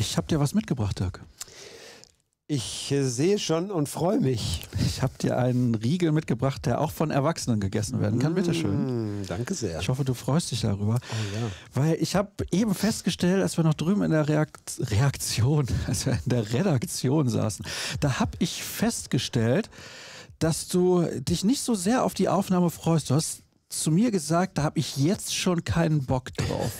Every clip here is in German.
Ich habe dir was mitgebracht, Dirk. Ich sehe schon und freue mich. Ich habe dir einen Riegel mitgebracht, der auch von Erwachsenen gegessen werden kann. Mmh, Bitteschön. Mm, danke sehr. Ich hoffe, du freust dich darüber. Oh, ja. Weil ich habe eben festgestellt, als wir noch drüben in der Reakt Reaktion, als wir in der Redaktion saßen, da habe ich festgestellt, dass du dich nicht so sehr auf die Aufnahme freust. Du hast zu mir gesagt, da habe ich jetzt schon keinen Bock drauf.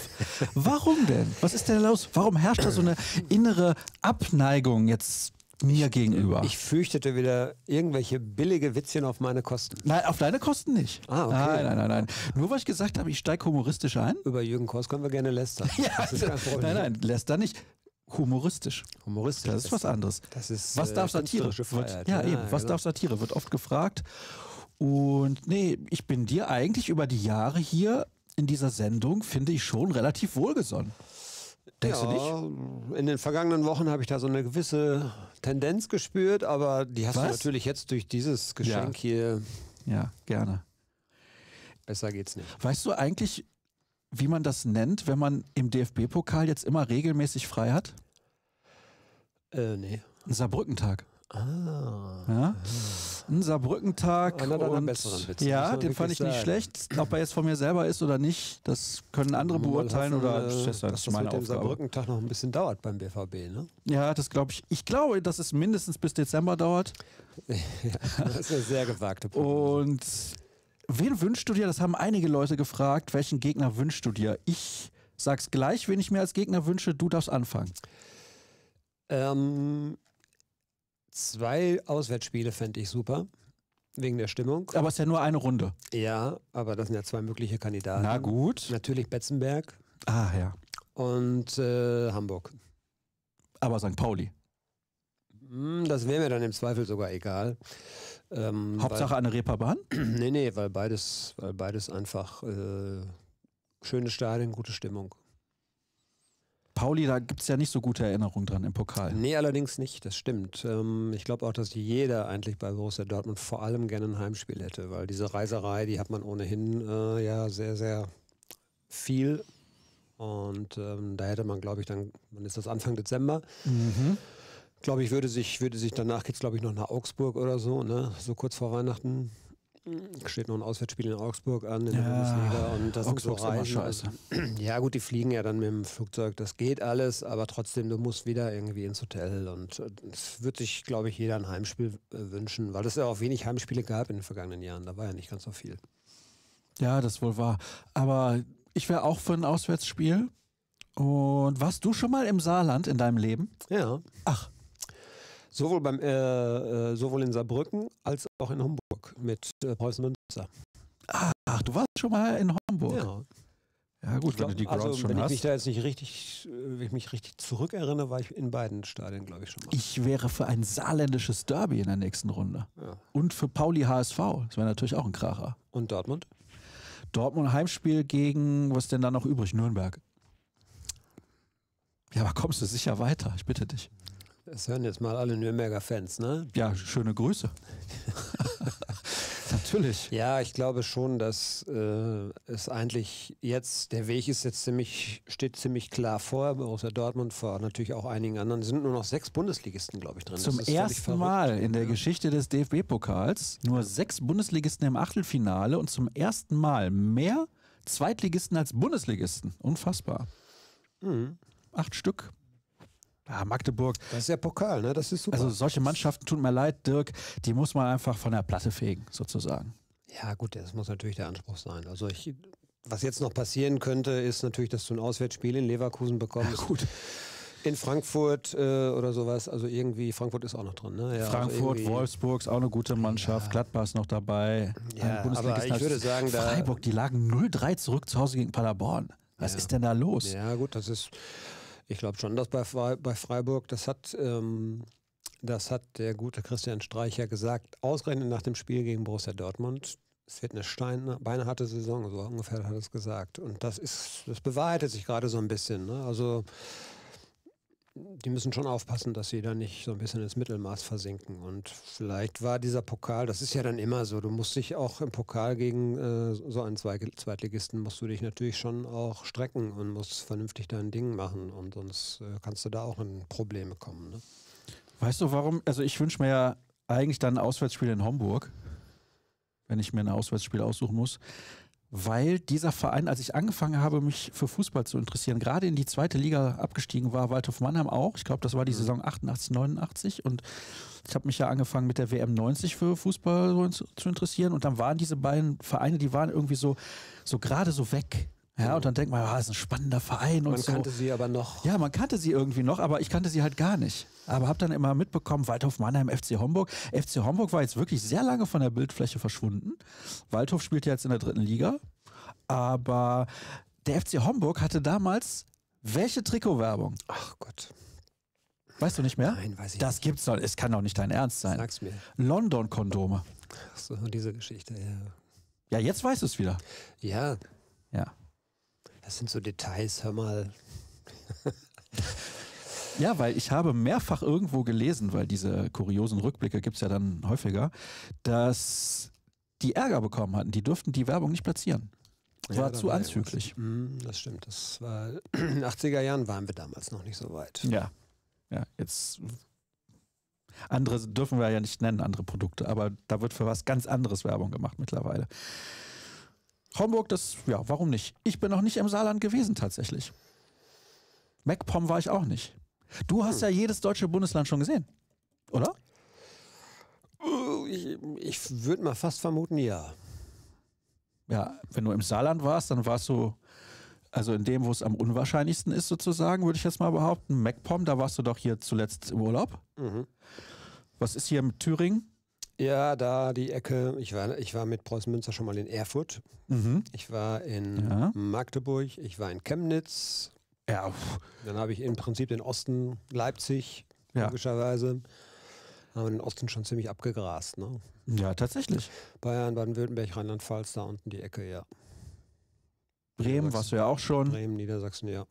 Warum denn? Was ist denn los? Warum herrscht da so eine innere Abneigung jetzt mir gegenüber. Ich fürchtete wieder irgendwelche billige Witzchen auf meine Kosten. Nein, auf deine Kosten nicht. Ah, okay. Nein, nein, nein, nein. Nur weil ich gesagt habe, ich steige humoristisch ein. Über Jürgen Kors können wir gerne lästern. ja, das ist also, nein, nein, lästern nicht. Humoristisch. Humoristisch. Das ist was anderes. Das ist was darf äh, Satire? Wird, ja, ja, eben. Was genau. darf Satire? Wird oft gefragt. Und nee, ich bin dir eigentlich über die Jahre hier in dieser Sendung, finde ich, schon relativ wohlgesonnen. Denkst ja, du nicht? In den vergangenen Wochen habe ich da so eine gewisse Tendenz gespürt, aber die hast Was? du natürlich jetzt durch dieses Geschenk ja. hier. Ja, gerne. Besser geht's nicht. Weißt du eigentlich, wie man das nennt, wenn man im DFB-Pokal jetzt immer regelmäßig frei hat? Äh, nee. Ein Saarbrückentag. Ah. Ja? Ein Saarbrückentag. Einer deiner und, besseren Witze. Ja, den fand ich nicht schlecht. Ob er jetzt von mir selber ist oder nicht, das können andere ja, beurteilen hoffen, oder äh, das, das ist meine mit dem Aufgabe. Saarbrückentag noch ein bisschen dauert beim BVB, ne? Ja, das glaube ich. Ich glaube, dass es mindestens bis Dezember dauert. das ist eine sehr gewagte Prognose. Und wen wünschst du dir? Das haben einige Leute gefragt. Welchen Gegner wünschst du dir? Ich sag's gleich, wen ich mir als Gegner wünsche. Du darfst anfangen. Ähm, zwei Auswärtsspiele fände ich super. Wegen der Stimmung. Aber es ist ja nur eine Runde. Ja, aber das sind ja zwei mögliche Kandidaten. Na gut. Natürlich Betzenberg. Ah, ja. Und äh, Hamburg. Aber St. Pauli. Hm, das wäre mir dann im Zweifel sogar egal. Ähm, Hauptsache weil, eine Reeperbahn? nee, nee, weil beides, weil beides einfach äh, schönes Stadion, gute Stimmung. Pauli, da gibt es ja nicht so gute Erinnerungen dran im Pokal. Nee, allerdings nicht, das stimmt. Ähm, ich glaube auch, dass jeder eigentlich bei Borussia Dortmund vor allem gerne ein Heimspiel hätte, weil diese Reiserei, die hat man ohnehin äh, ja sehr, sehr viel. Und ähm, da hätte man, glaube ich, dann, dann ist das Anfang Dezember? Mhm. Glaube ich, würde sich, würde sich danach geht es, glaube ich, noch nach Augsburg oder so, ne? So kurz vor Weihnachten. Mhm. steht noch ein Auswärtsspiel in Augsburg an, in der Bundesliga. Und das ist sind so Reisen, scheiße. Also, ja, gut, die fliegen ja dann mit dem Flugzeug, das geht alles, aber trotzdem, du musst wieder irgendwie ins Hotel. Und es äh, wird sich, glaube ich, jeder ein Heimspiel äh, wünschen, weil es ja auch wenig Heimspiele gab in den vergangenen Jahren. Da war ja nicht ganz so viel. Ja, das wohl war. Aber ich wäre auch für ein Auswärtsspiel. Und warst du schon mal im Saarland in deinem Leben? Ja. Ach, Sowohl, beim, äh, äh, sowohl in Saarbrücken als auch in Homburg mit äh, Preußen Münster. Ach, du warst schon mal in Homburg. Ja. Ja gut, glaub, wenn du die Grounds also, schon wenn hast. Wenn ich mich da jetzt nicht richtig, wenn ich mich richtig zurückerinnere, war ich in beiden Stadien, glaube ich, schon mal. Ich wäre für ein saarländisches Derby in der nächsten Runde. Ja. Und für Pauli HSV. Das wäre natürlich auch ein Kracher. Und Dortmund? Dortmund Heimspiel gegen, was denn da noch übrig? Nürnberg. Ja, aber kommst du sicher weiter, ich bitte dich. Das hören jetzt mal alle Nürnberger Fans, ne? Ja, schöne Grüße. Natürlich. Ja, ich glaube schon, dass äh, es eigentlich jetzt, der Weg ist jetzt ziemlich, steht ziemlich klar vor, außer Dortmund vor natürlich auch einigen anderen. Es sind nur noch sechs Bundesligisten, glaube ich, drin. Zum ersten Mal in der Geschichte des DFB-Pokals nur sechs Bundesligisten im Achtelfinale und zum ersten Mal mehr Zweitligisten als Bundesligisten. Unfassbar. Mhm. Acht Stück ja, ah, Magdeburg. Das ist ja Pokal, ne? Das ist super. Also solche Mannschaften tut mir leid, Dirk, die muss man einfach von der Platte fegen, sozusagen. Ja, gut, das muss natürlich der Anspruch sein. Also ich, was jetzt noch passieren könnte, ist natürlich, dass du ein Auswärtsspiel in Leverkusen bekommst. Ja, gut. In Frankfurt äh, oder sowas, also irgendwie, Frankfurt ist auch noch drin. Ne? Ja, also Frankfurt, also Wolfsburg ist auch eine gute Mannschaft, ja. Gladbach ist noch dabei. Ja, aber ich würde sagen, Freiburg, die lagen 0-3 zurück zu Hause gegen Paderborn. Was ist denn da los? Ja gut, das ist ich glaube schon, dass bei, bei Freiburg, das hat, ähm, das hat der gute Christian Streicher gesagt, ausgerechnet nach dem Spiel gegen Borussia Dortmund. Es wird eine Stein, beinharte Saison, so ungefähr hat er es gesagt. Und das ist, das bewahrheitet sich gerade so ein bisschen. Ne? Also die müssen schon aufpassen, dass sie da nicht so ein bisschen ins Mittelmaß versinken. Und vielleicht war dieser Pokal, das ist ja dann immer so, du musst dich auch im Pokal gegen äh, so einen Zweitligisten, musst du dich natürlich schon auch strecken und musst vernünftig dein Ding machen. Und sonst äh, kannst du da auch in Probleme kommen. Ne? Weißt du warum? Also ich wünsche mir ja eigentlich dann ein Auswärtsspiel in Homburg, wenn ich mir ein Auswärtsspiel aussuchen muss weil dieser Verein, als ich angefangen habe, mich für Fußball zu interessieren, gerade in die zweite Liga abgestiegen war, Waldhof Mannheim auch. Ich glaube, das war die mhm. Saison 88, 89. Und ich habe mich ja angefangen mit der WM 90 für Fußball zu interessieren. Und dann waren diese beiden Vereine, die waren irgendwie so, so gerade so weg. Ja, und dann denkt man, das ist ein spannender Verein und man so. Man kannte sie aber noch. Ja, man kannte sie irgendwie noch, aber ich kannte sie halt gar nicht. Aber habe dann immer mitbekommen, Waldhof Mannheim, FC Homburg. FC Homburg war jetzt wirklich sehr lange von der Bildfläche verschwunden. Waldhof spielt jetzt in der dritten Liga. Aber der FC Homburg hatte damals welche Trikotwerbung? Ach Gott. Weißt du nicht mehr? Nein, weiß ich das nicht. Das gibt's doch. Es kann doch nicht dein Ernst sein. Sag's mir. London-Kondome. Ach so, diese Geschichte, ja. Ja, jetzt weißt du es wieder. Ja, das sind so Details, hör mal. Ja, weil ich habe mehrfach irgendwo gelesen, weil diese kuriosen Rückblicke gibt es ja dann häufiger, dass die Ärger bekommen hatten. Die durften die Werbung nicht platzieren. War ja, zu anzüglich. Mhm, das stimmt. Das war in den 80er Jahren waren wir damals noch nicht so weit. Ja. Ja, jetzt andere dürfen wir ja nicht nennen, andere Produkte, aber da wird für was ganz anderes Werbung gemacht mittlerweile. Homburg, das, ja, warum nicht? Ich bin noch nicht im Saarland gewesen tatsächlich. MacPom war ich auch nicht. Du hast hm. ja jedes deutsche Bundesland schon gesehen, oder? Ich, ich würde mal fast vermuten, ja. Ja, wenn du im Saarland warst, dann warst du, also in dem, wo es am unwahrscheinlichsten ist, sozusagen, würde ich jetzt mal behaupten. MacPom, da warst du doch hier zuletzt im Urlaub. Mhm. Was ist hier mit Thüringen? Ja, da die Ecke. Ich war, ich war mit Preußen Münster schon mal in Erfurt. Mhm. Ich war in ja. Magdeburg. Ich war in Chemnitz. Ja. Dann habe ich im Prinzip den Osten, Leipzig, ja. logischerweise. Haben wir den Osten schon ziemlich abgegrast, ne? Ja, tatsächlich. Bayern, Baden-Württemberg, Rheinland-Pfalz, da unten die Ecke, ja. Bremen warst du ja auch schon. Bremen, Niedersachsen, ja.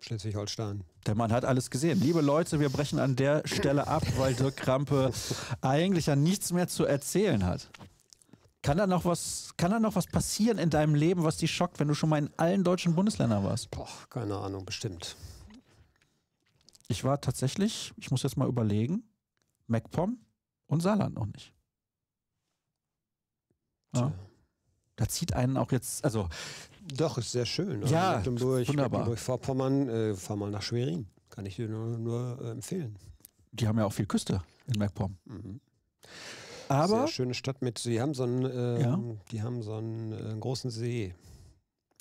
Schleswig-Holstein. Der Mann hat alles gesehen. Liebe Leute, wir brechen an der Stelle ab, weil Dirk Krampe eigentlich ja nichts mehr zu erzählen hat. Kann da noch was, kann da noch was passieren in deinem Leben, was dich schockt, wenn du schon mal in allen deutschen Bundesländern warst? Boah, keine Ahnung, bestimmt. Ich war tatsächlich, ich muss jetzt mal überlegen, MacPom und Saarland noch nicht. Ja. Da zieht einen auch jetzt, also doch, ist sehr schön. Ne? ja, Mecklenburg, wunderbar. Mecklenburg-Vorpommern, äh, fahr mal nach Schwerin. Kann ich dir nur, nur äh, empfehlen. Die haben ja auch viel Küste in Meckpomm. Mhm. Aber sehr schöne Stadt mit. Die haben so einen, äh, ja. die haben so einen äh, großen See.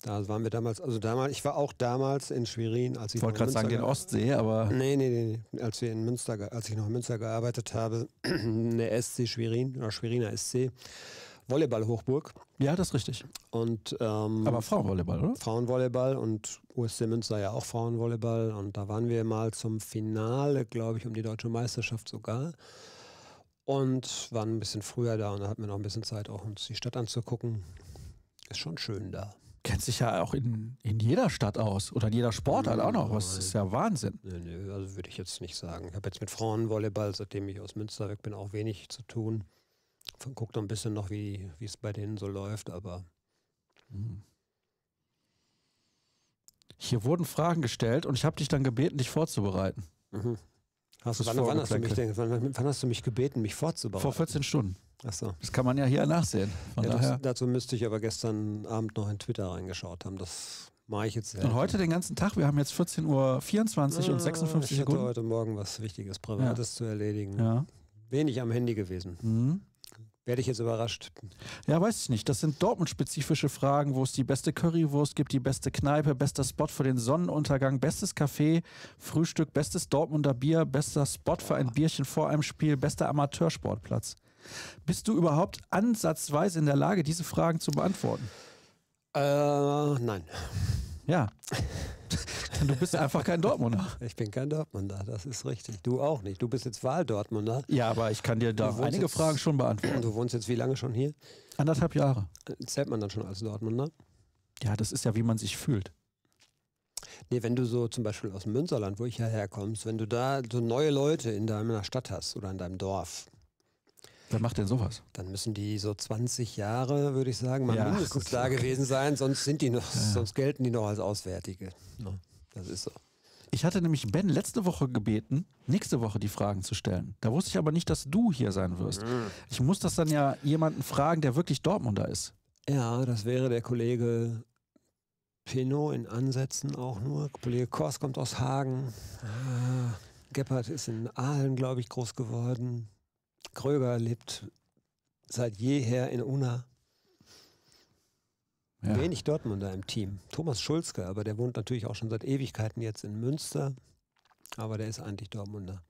Da waren wir damals, also damals, ich war auch damals in Schwerin, als ich. Ich wollte gerade sagen, den Ostsee, aber. Nee, nee, nee, nee. Als wir in Münster, als ich noch in Münster gearbeitet habe, eine SC Schwerin oder Schweriner SC Volleyball-Hochburg. Ja, das ist richtig. Und, ähm, Aber Frauenvolleyball, oder? Frauenvolleyball und USC Münster ja auch Frauenvolleyball. Und da waren wir mal zum Finale, glaube ich, um die deutsche Meisterschaft sogar. Und waren ein bisschen früher da und da hatten wir noch ein bisschen Zeit, auch uns die Stadt anzugucken. Ist schon schön da kennt sich ja auch in, in jeder Stadt aus oder in jeder Sportart mhm, auch noch. Das ist ja Wahnsinn. Nö, nö, also würde ich jetzt nicht sagen. Ich habe jetzt mit Frauenvolleyball, seitdem ich aus Münster weg bin, auch wenig zu tun guckt noch ein bisschen noch, wie es bei denen so läuft, aber. Hm. Hier wurden Fragen gestellt und ich habe dich dann gebeten, dich vorzubereiten. Mhm. Hast du, wann, wann, hast du mich, denn, wann, wann, hast du mich gebeten, mich vorzubereiten? Vor 14 Stunden. Achso. Das kann man ja hier nachsehen. Ja, das, dazu müsste ich aber gestern Abend noch in Twitter reingeschaut haben. Das mache ich jetzt. Selten. Und heute den ganzen Tag, wir haben jetzt 14.24 Uhr ah, und 56 Uhr. Ich hatte heute Morgen was Wichtiges, Privates ja. zu erledigen. Ja. Wenig am Handy gewesen. Mhm. Werde ich jetzt überrascht? Ja, weiß ich nicht. Das sind Dortmund-spezifische Fragen, wo es die beste Currywurst gibt, die beste Kneipe, bester Spot für den Sonnenuntergang, bestes Café, Frühstück, bestes Dortmunder Bier, bester Spot für ein Bierchen vor einem Spiel, bester Amateursportplatz. Bist du überhaupt ansatzweise in der Lage, diese Fragen zu beantworten? Äh, nein. Ja. Du bist einfach kein Dortmunder. Ich bin kein Dortmunder, das ist richtig. Du auch nicht. Du bist jetzt Wahl-Dortmunder. Ja, aber ich kann dir da einige jetzt, Fragen schon beantworten. Du wohnst jetzt wie lange schon hier? Anderthalb Jahre. Zählt man dann schon als Dortmunder? Ja, das ist ja, wie man sich fühlt. Nee, wenn du so zum Beispiel aus dem Münsterland, wo ich ja herkommst, wenn du da so neue Leute in deiner Stadt hast oder in deinem Dorf, Wer macht denn sowas? Dann müssen die so 20 Jahre, würde ich sagen, mal ja, mindestens da okay. gewesen sein, sonst sind die noch, ja. sonst gelten die noch als Auswärtige. Ja. Das ist so. Ich hatte nämlich Ben letzte Woche gebeten, nächste Woche die Fragen zu stellen. Da wusste ich aber nicht, dass du hier sein wirst. Mhm. Ich muss das dann ja jemanden fragen, der wirklich Dortmunder ist. Ja, das wäre der Kollege Pinot in Ansätzen auch nur. Kollege Kors kommt aus Hagen. Ah, Gebhardt ist in Aalen, glaube ich, groß geworden. Kröger lebt seit jeher in Unna. Ja. Wenig Dortmunder im Team. Thomas Schulzke, aber der wohnt natürlich auch schon seit Ewigkeiten jetzt in Münster. Aber der ist eigentlich Dortmunder.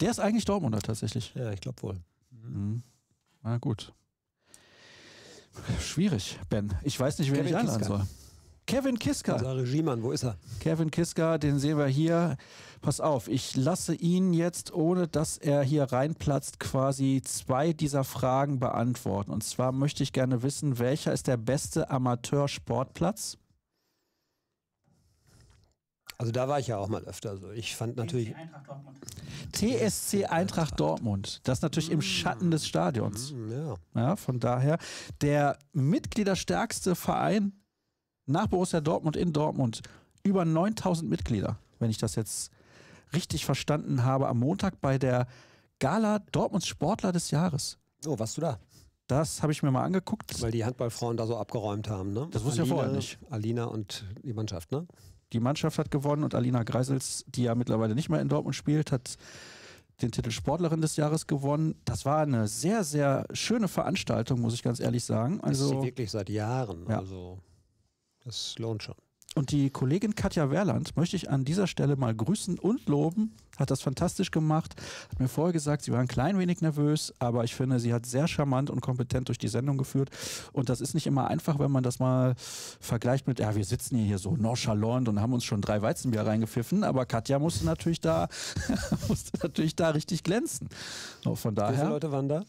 Der ist eigentlich Dortmunder tatsächlich. Ja, ich glaube wohl. Mhm. Na gut. Schwierig, Ben. Ich weiß nicht, wer Kevin ich einladen soll. Kevin Kiska. Unser Regiemann, wo ist er? Kevin Kiska, den sehen wir hier. Pass auf, ich lasse ihn jetzt, ohne dass er hier reinplatzt, quasi zwei dieser Fragen beantworten. Und zwar möchte ich gerne wissen, welcher ist der beste Amateursportplatz? Also da war ich ja auch mal öfter. Also ich fand natürlich TSC Eintracht Dortmund. Das natürlich im Schatten des Stadions. Mm, ja. ja. Von daher der Mitgliederstärkste Verein nach Borussia Dortmund in Dortmund über 9000 Mitglieder, wenn ich das jetzt richtig verstanden habe, am Montag bei der Gala Dortmunds Sportler des Jahres. Oh, warst du da? Das habe ich mir mal angeguckt. Weil die Handballfrauen da so abgeräumt haben, ne? Das wusste ich ja vorher nicht. Alina und die Mannschaft, ne? Die Mannschaft hat gewonnen und Alina Greisels, die ja mittlerweile nicht mehr in Dortmund spielt, hat den Titel Sportlerin des Jahres gewonnen. Das war eine sehr, sehr schöne Veranstaltung, muss ich ganz ehrlich sagen. Also, das ist also sie wirklich seit Jahren. Ja. Also das lohnt schon. Und die Kollegin Katja Werland möchte ich an dieser Stelle mal grüßen und loben. Hat das fantastisch gemacht. Hat mir vorher gesagt, sie war ein klein wenig nervös, aber ich finde, sie hat sehr charmant und kompetent durch die Sendung geführt. Und das ist nicht immer einfach, wenn man das mal vergleicht mit, ja, wir sitzen hier, hier so nonchalant und haben uns schon drei Weizenbier reingepfiffen. Aber Katja musste natürlich da, musste natürlich da richtig glänzen. So, von daher. Wie viele Leute waren da?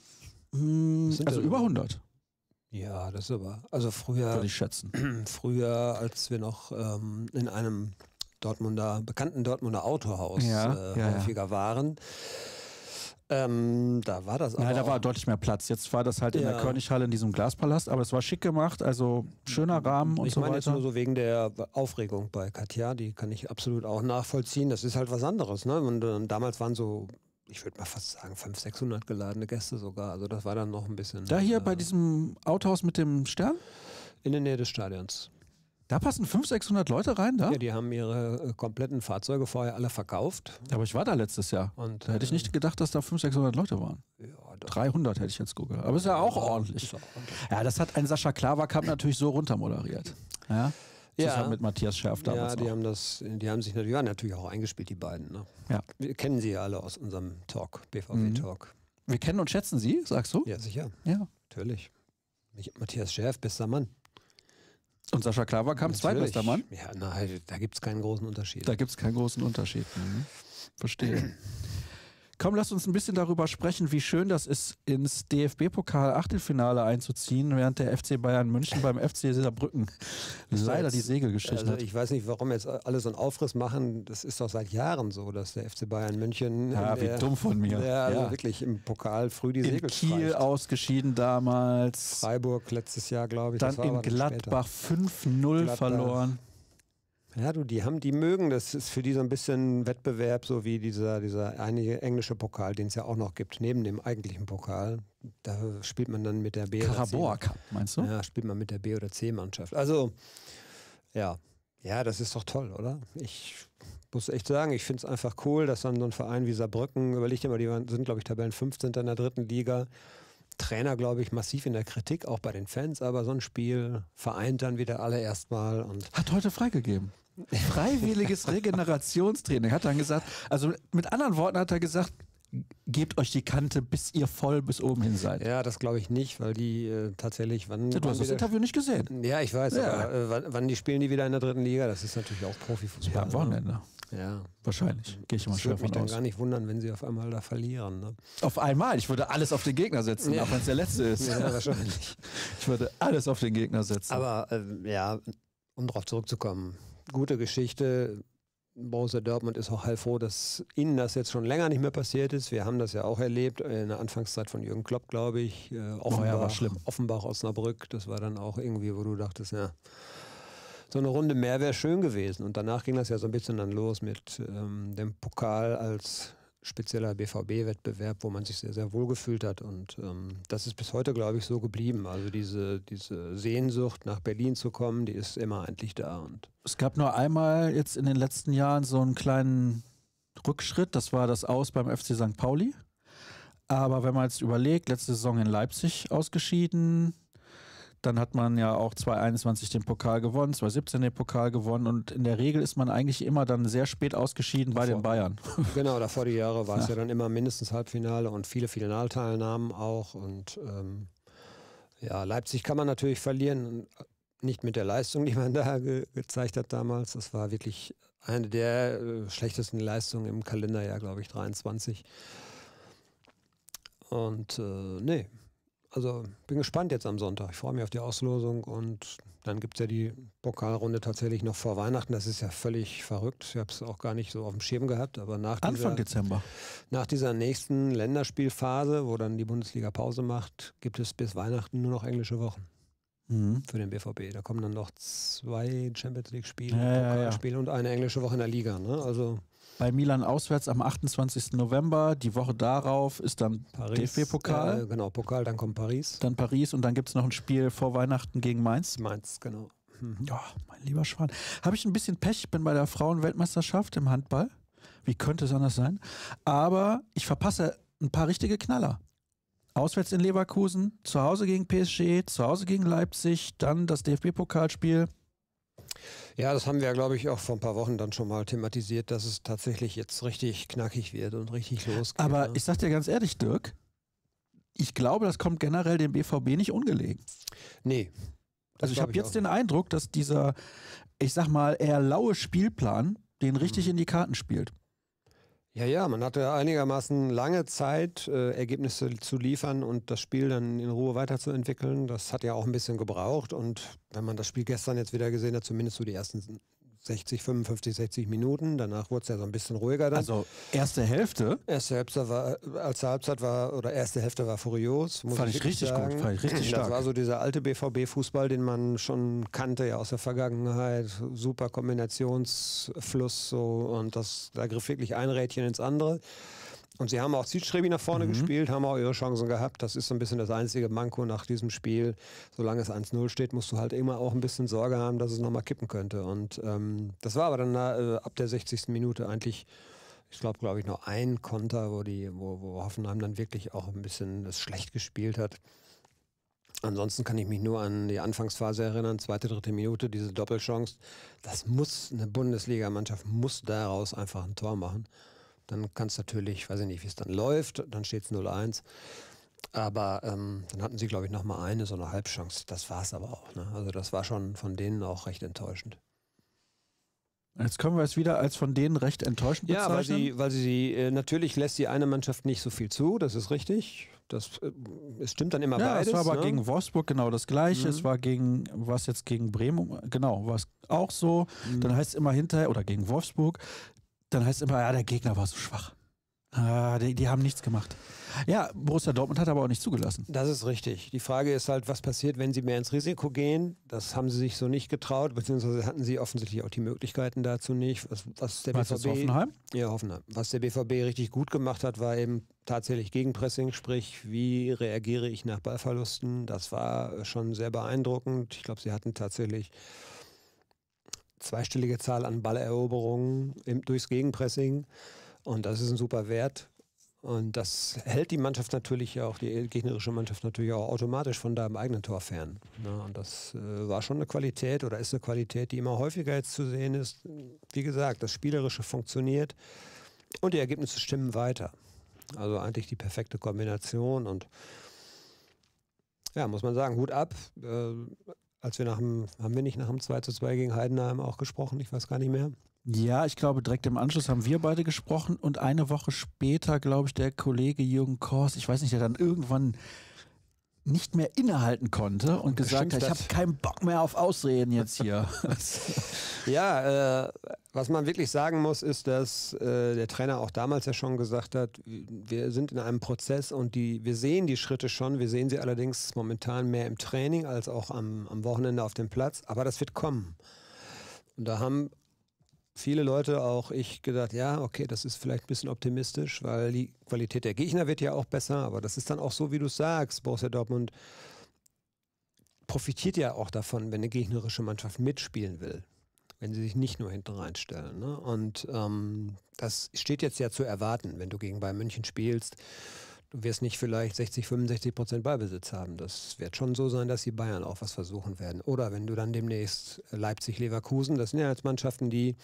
Mh, hm, also über 100. Ja, das ist aber. Also früher. Würde ich schätzen. Früher, als wir noch ähm, in einem Dortmunder, bekannten Dortmunder Autohaus ja, äh, ja, häufiger ja. waren. Ähm, da war das auch. Nein, da war deutlich mehr Platz. Jetzt war das halt in der Körnighalle in diesem Glaspalast, aber es war schick gemacht, also schöner Rahmen und ich so weiter. Ich meine jetzt nur so wegen der Aufregung bei Katja, die kann ich absolut auch nachvollziehen. Das ist halt was anderes. Ne? Und, äh, damals waren so ich würde mal fast sagen, 500, 600 geladene Gäste sogar. Also das war dann noch ein bisschen. Da hier äh, bei diesem Autohaus mit dem Stern? In der Nähe des Stadions. Da passen 500, 600 Leute rein, da? Ja, die haben ihre äh, kompletten Fahrzeuge vorher alle verkauft. Ja, aber ich war da letztes Jahr. Und, da hätte ich äh, nicht gedacht, dass da 500, 600 Leute waren. Ja, 300 hätte ich jetzt geguckt. Aber ist ja auch ordentlich. Ja, das hat ein Sascha Klaver Cup natürlich so runtermoderiert. Ja ja. zusammen mit Matthias Schärf damals. Ja, die auch. haben das, die haben sich natürlich, waren natürlich auch eingespielt, die beiden. Ne? Ja. Wir kennen sie ja alle aus unserem Talk, BVW-Talk. Mhm. Wir kennen und schätzen sie, sagst du? Ja, sicher. Ja. Natürlich. Mich, Matthias Schärf, bester Mann. Und Sascha Klaver kam zweitbester Mann? Ja, nein, da gibt es keinen großen Unterschied. Da gibt es keinen großen Unterschied. Mhm. Verstehe. Komm, lass uns ein bisschen darüber sprechen, wie schön das ist, ins DFB-Pokal-Achtelfinale einzuziehen, während der FC Bayern München beim FC Saarbrücken leider die Segel geschichtet also hat. Ich weiß nicht, warum jetzt alle so einen Aufriss machen. Das ist doch seit Jahren so, dass der FC Bayern München. Ja, der, wie dumm von mir. Der, also ja, wirklich im Pokal früh die in Segel Kiel streicht. ausgeschieden damals. Freiburg letztes Jahr, glaube ich. Dann in Gladbach 5-0 verloren. Ja, du, die haben, die mögen, das ist für die so ein bisschen Wettbewerb, so wie dieser, dieser eine englische Pokal, den es ja auch noch gibt, neben dem eigentlichen Pokal. Da spielt man dann mit der B Karabauer Cup, meinst du? Ja, spielt man mit der B- oder C-Mannschaft. Also, ja. Ja, das ist doch toll, oder? Ich muss echt sagen, ich finde es einfach cool, dass dann so ein Verein wie Saarbrücken, überleg dir mal, die sind, glaube ich, Tabellen 15. in der dritten Liga. Trainer, glaube ich, massiv in der Kritik, auch bei den Fans, aber so ein Spiel vereint dann wieder alle erstmal. und Hat heute freigegeben. Freiwilliges Regenerationstraining. Hat dann gesagt, also mit anderen Worten hat er gesagt, gebt euch die Kante, bis ihr voll bis oben hin seid. Ja, das glaube ich nicht, weil die äh, tatsächlich wann. Ja, du wann hast das Interview nicht gesehen. Ja, ich weiß, ja. aber äh, wann, wann, die spielen die wieder in der dritten Liga, das ist natürlich auch Profifußball. Ja, am ne? Wochenende. Ja. Wahrscheinlich. Gehe ich mal schwer würde mich aus. dann gar nicht wundern, wenn sie auf einmal da verlieren. Ne? Auf einmal? Ich würde alles auf den Gegner setzen, ja. auch wenn es der letzte ist. Ja, wahrscheinlich. Ich würde alles auf den Gegner setzen. Aber äh, ja, um darauf zurückzukommen, gute Geschichte. Borussia Dortmund ist auch heilfroh, dass ihnen das jetzt schon länger nicht mehr passiert ist. Wir haben das ja auch erlebt in der Anfangszeit von Jürgen Klopp, glaube ich. Äh, Offenbach, oh ja, schlimm. Offenbach, Osnabrück, das war dann auch irgendwie, wo du dachtest, ja, so eine Runde mehr wäre schön gewesen. Und danach ging das ja so ein bisschen dann los mit ähm, dem Pokal als spezieller BVB-Wettbewerb, wo man sich sehr, sehr wohl gefühlt hat. Und ähm, das ist bis heute, glaube ich, so geblieben. Also diese, diese Sehnsucht, nach Berlin zu kommen, die ist immer eigentlich da. Und es gab nur einmal jetzt in den letzten Jahren so einen kleinen Rückschritt. Das war das Aus beim FC St. Pauli. Aber wenn man jetzt überlegt, letzte Saison in Leipzig ausgeschieden, dann hat man ja auch 2021 den Pokal gewonnen, 2017 den Pokal gewonnen und in der Regel ist man eigentlich immer dann sehr spät ausgeschieden davor, bei den Bayern. Genau, davor die Jahre war es ja. ja dann immer mindestens Halbfinale und viele Finalteilnahmen auch und ähm, ja, Leipzig kann man natürlich verlieren, nicht mit der Leistung, die man da ge gezeigt hat damals. Das war wirklich eine der äh, schlechtesten Leistungen im Kalenderjahr, glaube ich, 23. Und äh, nee, also bin gespannt jetzt am Sonntag. Ich freue mich auf die Auslosung und dann gibt es ja die Pokalrunde tatsächlich noch vor Weihnachten. Das ist ja völlig verrückt. Ich habe es auch gar nicht so auf dem Schirm gehabt, aber nach Anfang dieser, Dezember. Nach dieser nächsten Länderspielphase, wo dann die Bundesliga Pause macht, gibt es bis Weihnachten nur noch englische Wochen. Mhm. Für den BVB. Da kommen dann noch zwei Champions League-Spiele, ja, Pokalspiele ja, ja. und eine englische Woche in der Liga. Ne? Also bei Milan auswärts am 28. November. Die Woche darauf ist dann DFB-Pokal. Äh, genau, Pokal, dann kommt Paris. Dann Paris und dann gibt es noch ein Spiel vor Weihnachten gegen Mainz. Mainz, genau. Mhm. Ja, mein lieber Schwan. Habe ich ein bisschen Pech, ich bin bei der Frauenweltmeisterschaft im Handball. Wie könnte es anders sein? Aber ich verpasse ein paar richtige Knaller. Auswärts in Leverkusen, zu Hause gegen PSG, zu Hause gegen Leipzig, dann das DFB-Pokalspiel ja, das haben wir, glaube ich, auch vor ein paar Wochen dann schon mal thematisiert, dass es tatsächlich jetzt richtig knackig wird und richtig losgeht. Aber ich sag dir ganz ehrlich, Dirk, ich glaube, das kommt generell dem BVB nicht ungelegen. Nee. Also ich habe jetzt den Eindruck, dass dieser, ich sag mal, eher laue Spielplan den richtig mhm. in die Karten spielt. Ja, ja, man hatte einigermaßen lange Zeit, äh, Ergebnisse zu liefern und das Spiel dann in Ruhe weiterzuentwickeln. Das hat ja auch ein bisschen gebraucht. Und wenn man das Spiel gestern jetzt wieder gesehen hat, zumindest so die ersten 60, 55, 60 Minuten. Danach wurde es ja so ein bisschen ruhiger dann. Also erste Hälfte? Erste Hälfte war, äh, als Halbzeit war, oder erste Hälfte war furios. Muss fand ich, ich richtig sagen. gut, fand ich richtig stark. Das war so dieser alte BVB-Fußball, den man schon kannte ja aus der Vergangenheit. Super Kombinationsfluss so und das, da griff wirklich ein Rädchen ins andere. Und sie haben auch zielstrebig nach vorne mhm. gespielt, haben auch ihre Chancen gehabt. Das ist so ein bisschen das einzige Manko nach diesem Spiel. Solange es 1-0 steht, musst du halt immer auch ein bisschen Sorge haben, dass es nochmal kippen könnte. Und ähm, das war aber dann äh, ab der 60. Minute eigentlich, ich glaube, glaube ich, nur ein Konter, wo, die, wo, wo Hoffenheim dann wirklich auch ein bisschen das schlecht gespielt hat. Ansonsten kann ich mich nur an die Anfangsphase erinnern, zweite, dritte Minute, diese Doppelchance. Das muss, eine Bundesligamannschaft muss daraus einfach ein Tor machen dann kann es natürlich, weiß ich nicht, wie es dann läuft, dann steht es 0-1. Aber ähm, dann hatten sie, glaube ich, nochmal eine, so eine Halbchance. Das war es aber auch. Ne? Also das war schon von denen auch recht enttäuschend. Jetzt können wir es wieder als von denen recht enttäuschend bezeichnen. Ja, weil sie, weil sie äh, natürlich lässt die eine Mannschaft nicht so viel zu, das ist richtig. Das äh, es stimmt dann immer ja, beides. Es war aber ne? gegen Wolfsburg genau das gleiche. Mhm. Es war gegen, was jetzt gegen Bremen, genau, war es auch so. Mhm. Dann heißt es immer hinterher, oder gegen Wolfsburg, dann heißt es immer, ja, der Gegner war so schwach. Ah, die, die, haben nichts gemacht. Ja, Borussia Dortmund hat aber auch nicht zugelassen. Das ist richtig. Die Frage ist halt, was passiert, wenn sie mehr ins Risiko gehen? Das haben sie sich so nicht getraut, beziehungsweise hatten sie offensichtlich auch die Möglichkeiten dazu nicht. Was, was der Meinst BVB, Hoffenheim? Ja, Hoffenheim. Was der BVB richtig gut gemacht hat, war eben tatsächlich Gegenpressing, sprich, wie reagiere ich nach Ballverlusten? Das war schon sehr beeindruckend. Ich glaube, sie hatten tatsächlich zweistellige Zahl an Balleroberungen im, durchs Gegenpressing. Und das ist ein super Wert. Und das hält die Mannschaft natürlich auch, die gegnerische Mannschaft natürlich auch automatisch von deinem eigenen Tor fern. Ja, ne? und das äh, war schon eine Qualität oder ist eine Qualität, die immer häufiger jetzt zu sehen ist. Wie gesagt, das Spielerische funktioniert und die Ergebnisse stimmen weiter. Also eigentlich die perfekte Kombination und ja, muss man sagen, Hut ab. Äh, als wir nach dem, haben wir nicht nach dem 2 zu 2 gegen Heidenheim auch gesprochen? Ich weiß gar nicht mehr. Ja, ich glaube, direkt im Anschluss haben wir beide gesprochen und eine Woche später, glaube ich, der Kollege Jürgen Kors, ich weiß nicht, der dann irgendwann nicht mehr innehalten konnte und gesagt hat, ich habe keinen Bock mehr auf Ausreden jetzt hier. ja, äh, was man wirklich sagen muss, ist, dass äh, der Trainer auch damals ja schon gesagt hat, wir sind in einem Prozess und die, wir sehen die Schritte schon, wir sehen sie allerdings momentan mehr im Training als auch am, am Wochenende auf dem Platz, aber das wird kommen. Und da haben viele Leute, auch ich, gedacht, ja, okay, das ist vielleicht ein bisschen optimistisch, weil die Qualität der Gegner wird ja auch besser, aber das ist dann auch so, wie du sagst, Borussia Dortmund profitiert ja auch davon, wenn eine gegnerische Mannschaft mitspielen will, wenn sie sich nicht nur hinten reinstellen. Ne? Und ähm, das steht jetzt ja zu erwarten, wenn du gegen Bayern München spielst du wirst nicht vielleicht 60, 65 Prozent Ballbesitz haben. Das wird schon so sein, dass die Bayern auch was versuchen werden. Oder wenn du dann demnächst Leipzig, Leverkusen, das sind ja als Mannschaften, die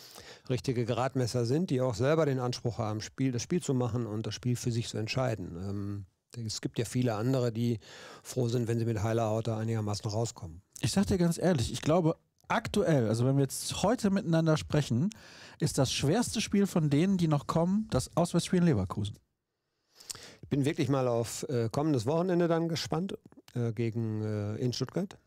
richtige Gradmesser sind, die auch selber den Anspruch haben, Spiel, das Spiel zu machen und das Spiel für sich zu entscheiden. Ähm, es gibt ja viele andere, die froh sind, wenn sie mit heiler Haut da einigermaßen rauskommen. Ich sag dir ganz ehrlich, ich glaube, aktuell, also wenn wir jetzt heute miteinander sprechen, ist das schwerste Spiel von denen, die noch kommen, das Auswärtsspiel in Leverkusen. Ich bin wirklich mal auf äh, kommendes Wochenende dann gespannt äh, gegen äh, in Stuttgart.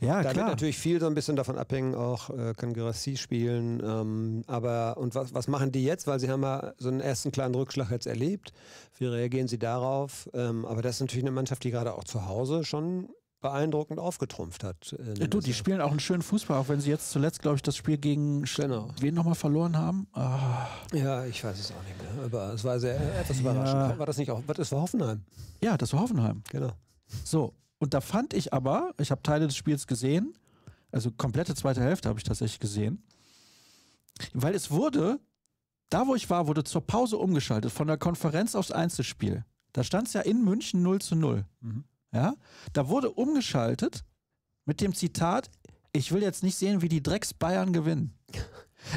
Ja, da klar. wird natürlich viel so ein bisschen davon abhängen, auch äh, kann Gerassi spielen. Ähm, aber und was, was machen die jetzt? Weil sie haben ja so einen ersten kleinen Rückschlag jetzt erlebt. Wie reagieren sie darauf? Ähm, aber das ist natürlich eine Mannschaft, die gerade auch zu Hause schon beeindruckend aufgetrumpft hat. Äh, ja, du, die spielen auch einen schönen Fußball, auch wenn sie jetzt zuletzt, glaube ich, das Spiel gegen genau. wen nochmal verloren haben. Ah. Ja, ich weiß es auch nicht mehr. Aber es war sehr äh, etwas überraschend. Ja. War das nicht auch? Das war Hoffenheim. Ja, das war Hoffenheim. Genau. So, und da fand ich aber, ich habe Teile des Spiels gesehen, also komplette zweite Hälfte habe ich tatsächlich gesehen, weil es wurde, da wo ich war, wurde zur Pause umgeschaltet, von der Konferenz aufs Einzelspiel. Da stand es ja in München 0 zu 0. Mhm. Ja? Da wurde umgeschaltet mit dem Zitat, ich will jetzt nicht sehen, wie die Drecks Bayern gewinnen.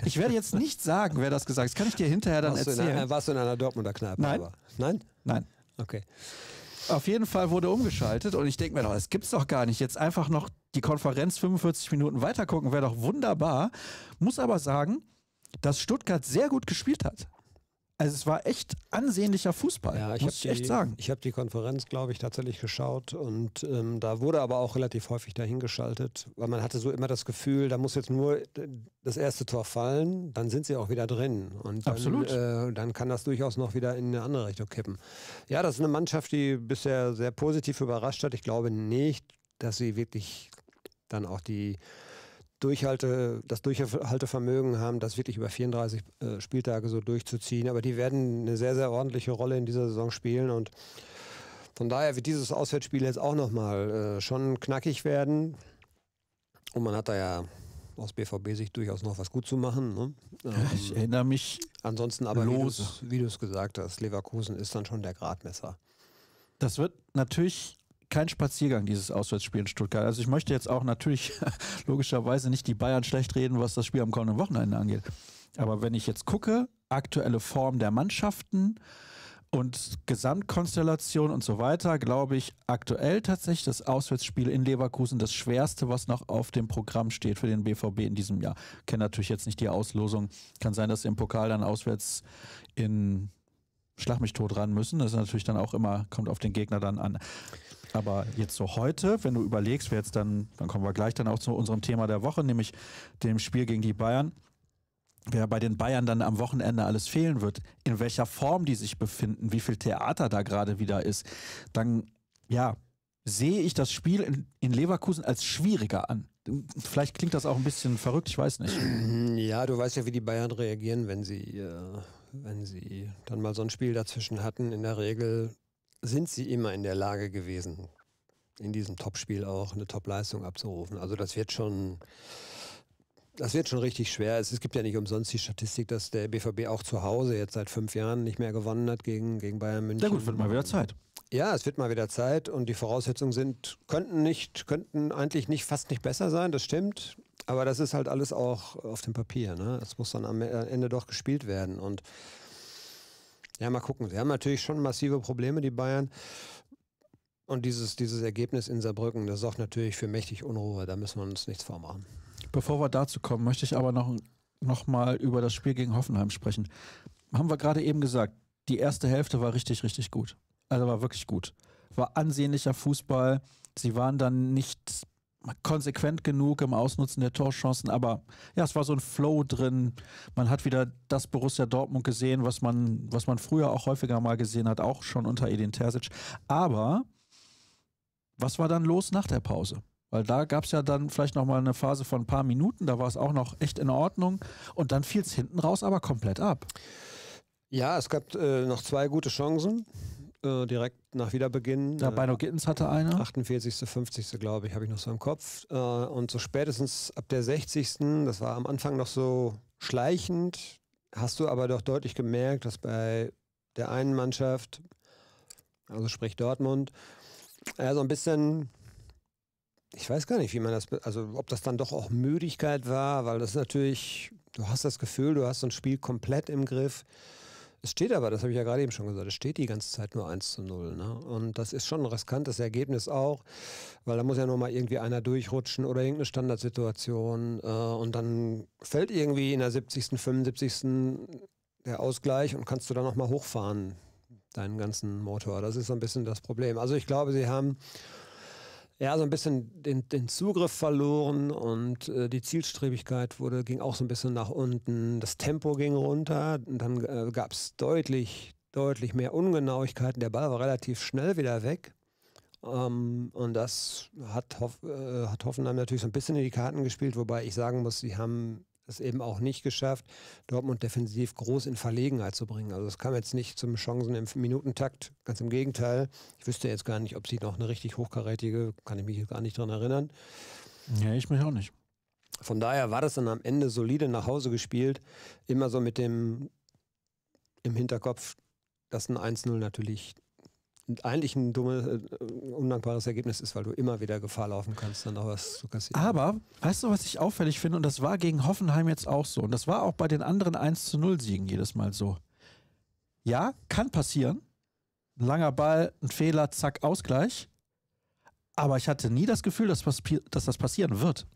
Ich werde jetzt nicht sagen, wer das gesagt hat. Das kann ich dir hinterher dann warst erzählen. Du einer, warst du in einer Dortmunder Kneipe? Nein. Aber. Nein? Nein. Okay. Auf jeden Fall wurde umgeschaltet und ich denke mir doch, das gibt's doch gar nicht. Jetzt einfach noch die Konferenz 45 Minuten weitergucken, wäre doch wunderbar. Muss aber sagen, dass Stuttgart sehr gut gespielt hat. Also es war echt ansehnlicher Fußball, ja, ich muss ich die, echt sagen. Ich habe die Konferenz, glaube ich, tatsächlich geschaut und ähm, da wurde aber auch relativ häufig dahingeschaltet, weil man hatte so immer das Gefühl, da muss jetzt nur äh, das erste Tor fallen, dann sind sie auch wieder drin und dann, Absolut. Äh, dann kann das durchaus noch wieder in eine andere Richtung kippen. Ja, das ist eine Mannschaft, die bisher sehr positiv überrascht hat. Ich glaube nicht, dass sie wirklich dann auch die Durchhalte, das Durchhaltevermögen haben, das wirklich über 34 äh, Spieltage so durchzuziehen. Aber die werden eine sehr, sehr ordentliche Rolle in dieser Saison spielen und von daher wird dieses Auswärtsspiel jetzt auch nochmal äh, schon knackig werden. Und man hat da ja aus BVB-Sicht durchaus noch was gut zu machen. Ne? Ähm, ich erinnere mich. Ansonsten aber, los. wie du es gesagt hast, Leverkusen ist dann schon der Gradmesser. Das wird natürlich kein Spaziergang, dieses Auswärtsspiel in Stuttgart. Also ich möchte jetzt auch natürlich logischerweise nicht die Bayern schlecht reden, was das Spiel am kommenden Wochenende angeht. Aber wenn ich jetzt gucke, aktuelle Form der Mannschaften und Gesamtkonstellation und so weiter, glaube ich aktuell tatsächlich das Auswärtsspiel in Leverkusen das schwerste, was noch auf dem Programm steht für den BVB in diesem Jahr. Ich Kenne natürlich jetzt nicht die Auslosung. Kann sein, dass sie im Pokal dann auswärts in Schlag mich tot ran müssen. Das ist natürlich dann auch immer, kommt auf den Gegner dann an. Aber jetzt so heute, wenn du überlegst, wer jetzt dann, dann kommen wir gleich dann auch zu unserem Thema der Woche, nämlich dem Spiel gegen die Bayern, wer bei den Bayern dann am Wochenende alles fehlen wird, in welcher Form die sich befinden, wie viel Theater da gerade wieder ist, dann ja, sehe ich das Spiel in, in Leverkusen als schwieriger an. Vielleicht klingt das auch ein bisschen verrückt, ich weiß nicht. Ja, du weißt ja, wie die Bayern reagieren, wenn sie, äh, wenn sie dann mal so ein Spiel dazwischen hatten. In der Regel sind sie immer in der Lage gewesen, in diesem Topspiel auch eine Topleistung abzurufen. Also das wird schon, das wird schon richtig schwer. Es, gibt ja nicht umsonst die Statistik, dass der BVB auch zu Hause jetzt seit fünf Jahren nicht mehr gewonnen hat gegen, gegen Bayern München. Na gut, wird mal wieder Zeit. Ja, es wird mal wieder Zeit und die Voraussetzungen sind, könnten nicht, könnten eigentlich nicht, fast nicht besser sein, das stimmt. Aber das ist halt alles auch auf dem Papier. Ne? muss dann am Ende doch gespielt werden. Und ja, mal gucken. Sie haben natürlich schon massive Probleme, die Bayern. Und dieses, dieses Ergebnis in Saarbrücken, das sorgt natürlich für mächtig Unruhe. Da müssen wir uns nichts vormachen. Bevor wir dazu kommen, möchte ich aber noch, noch mal über das Spiel gegen Hoffenheim sprechen. Haben wir gerade eben gesagt, die erste Hälfte war richtig, richtig gut. Also war wirklich gut. War ansehnlicher Fußball. Sie waren dann nicht konsequent genug im Ausnutzen der Torchancen, aber ja, es war so ein Flow drin. Man hat wieder das Borussia Dortmund gesehen, was man, was man früher auch häufiger mal gesehen hat, auch schon unter Edin Terzic. Aber was war dann los nach der Pause? Weil da gab es ja dann vielleicht nochmal eine Phase von ein paar Minuten, da war es auch noch echt in Ordnung und dann fiel es hinten raus aber komplett ab. Ja, es gab äh, noch zwei gute Chancen äh, direkt nach Wiederbeginn. Ja, äh, Bino Gittens hatte eine. 48., 50., glaube ich, habe ich noch so im Kopf. Äh, und so spätestens ab der 60., das war am Anfang noch so schleichend, hast du aber doch deutlich gemerkt, dass bei der einen Mannschaft, also sprich Dortmund, ja, so ein bisschen ich weiß gar nicht, wie man das, also ob das dann doch auch Müdigkeit war, weil das natürlich, du hast das Gefühl, du hast so ein Spiel komplett im Griff. Es steht aber, das habe ich ja gerade eben schon gesagt, es steht die ganze Zeit nur 1 zu 0. Ne? Und das ist schon ein riskantes Ergebnis auch, weil da muss ja nur mal irgendwie einer durchrutschen oder irgendeine Standardsituation. Äh, und dann fällt irgendwie in der 70., 75. der Ausgleich und kannst du dann nochmal hochfahren, deinen ganzen Motor. Das ist so ein bisschen das Problem. Also ich glaube, sie haben ja, so ein bisschen den, den Zugriff verloren und äh, die Zielstrebigkeit wurde, ging auch so ein bisschen nach unten. Das Tempo ging runter. Und dann äh, gab es deutlich, deutlich mehr Ungenauigkeiten. Der Ball war relativ schnell wieder weg. Ähm, und das hat, Hoff, äh, hat Hoffenheim natürlich so ein bisschen in die Karten gespielt, wobei ich sagen muss, sie haben es eben auch nicht geschafft, Dortmund defensiv groß in Verlegenheit zu bringen. Also es kam jetzt nicht zum Chancen im Minutentakt, ganz im Gegenteil. Ich wüsste jetzt gar nicht, ob sie noch eine richtig hochkarätige, kann ich mich gar nicht dran erinnern. Ja, ich mich auch nicht. Von daher war das dann am Ende solide nach Hause gespielt, immer so mit dem im Hinterkopf, dass ein 1-0 natürlich eigentlich ein dummes, äh, undankbares Ergebnis ist, weil du immer wieder Gefahr laufen kannst, dann auch was zu kassieren. Aber, weißt du, was ich auffällig finde, und das war gegen Hoffenheim jetzt auch so, und das war auch bei den anderen 1 zu 0 Siegen jedes Mal so. Ja, kann passieren. Ein langer Ball, ein Fehler, zack, Ausgleich. Aber ich hatte nie das Gefühl, dass, dass das passieren wird.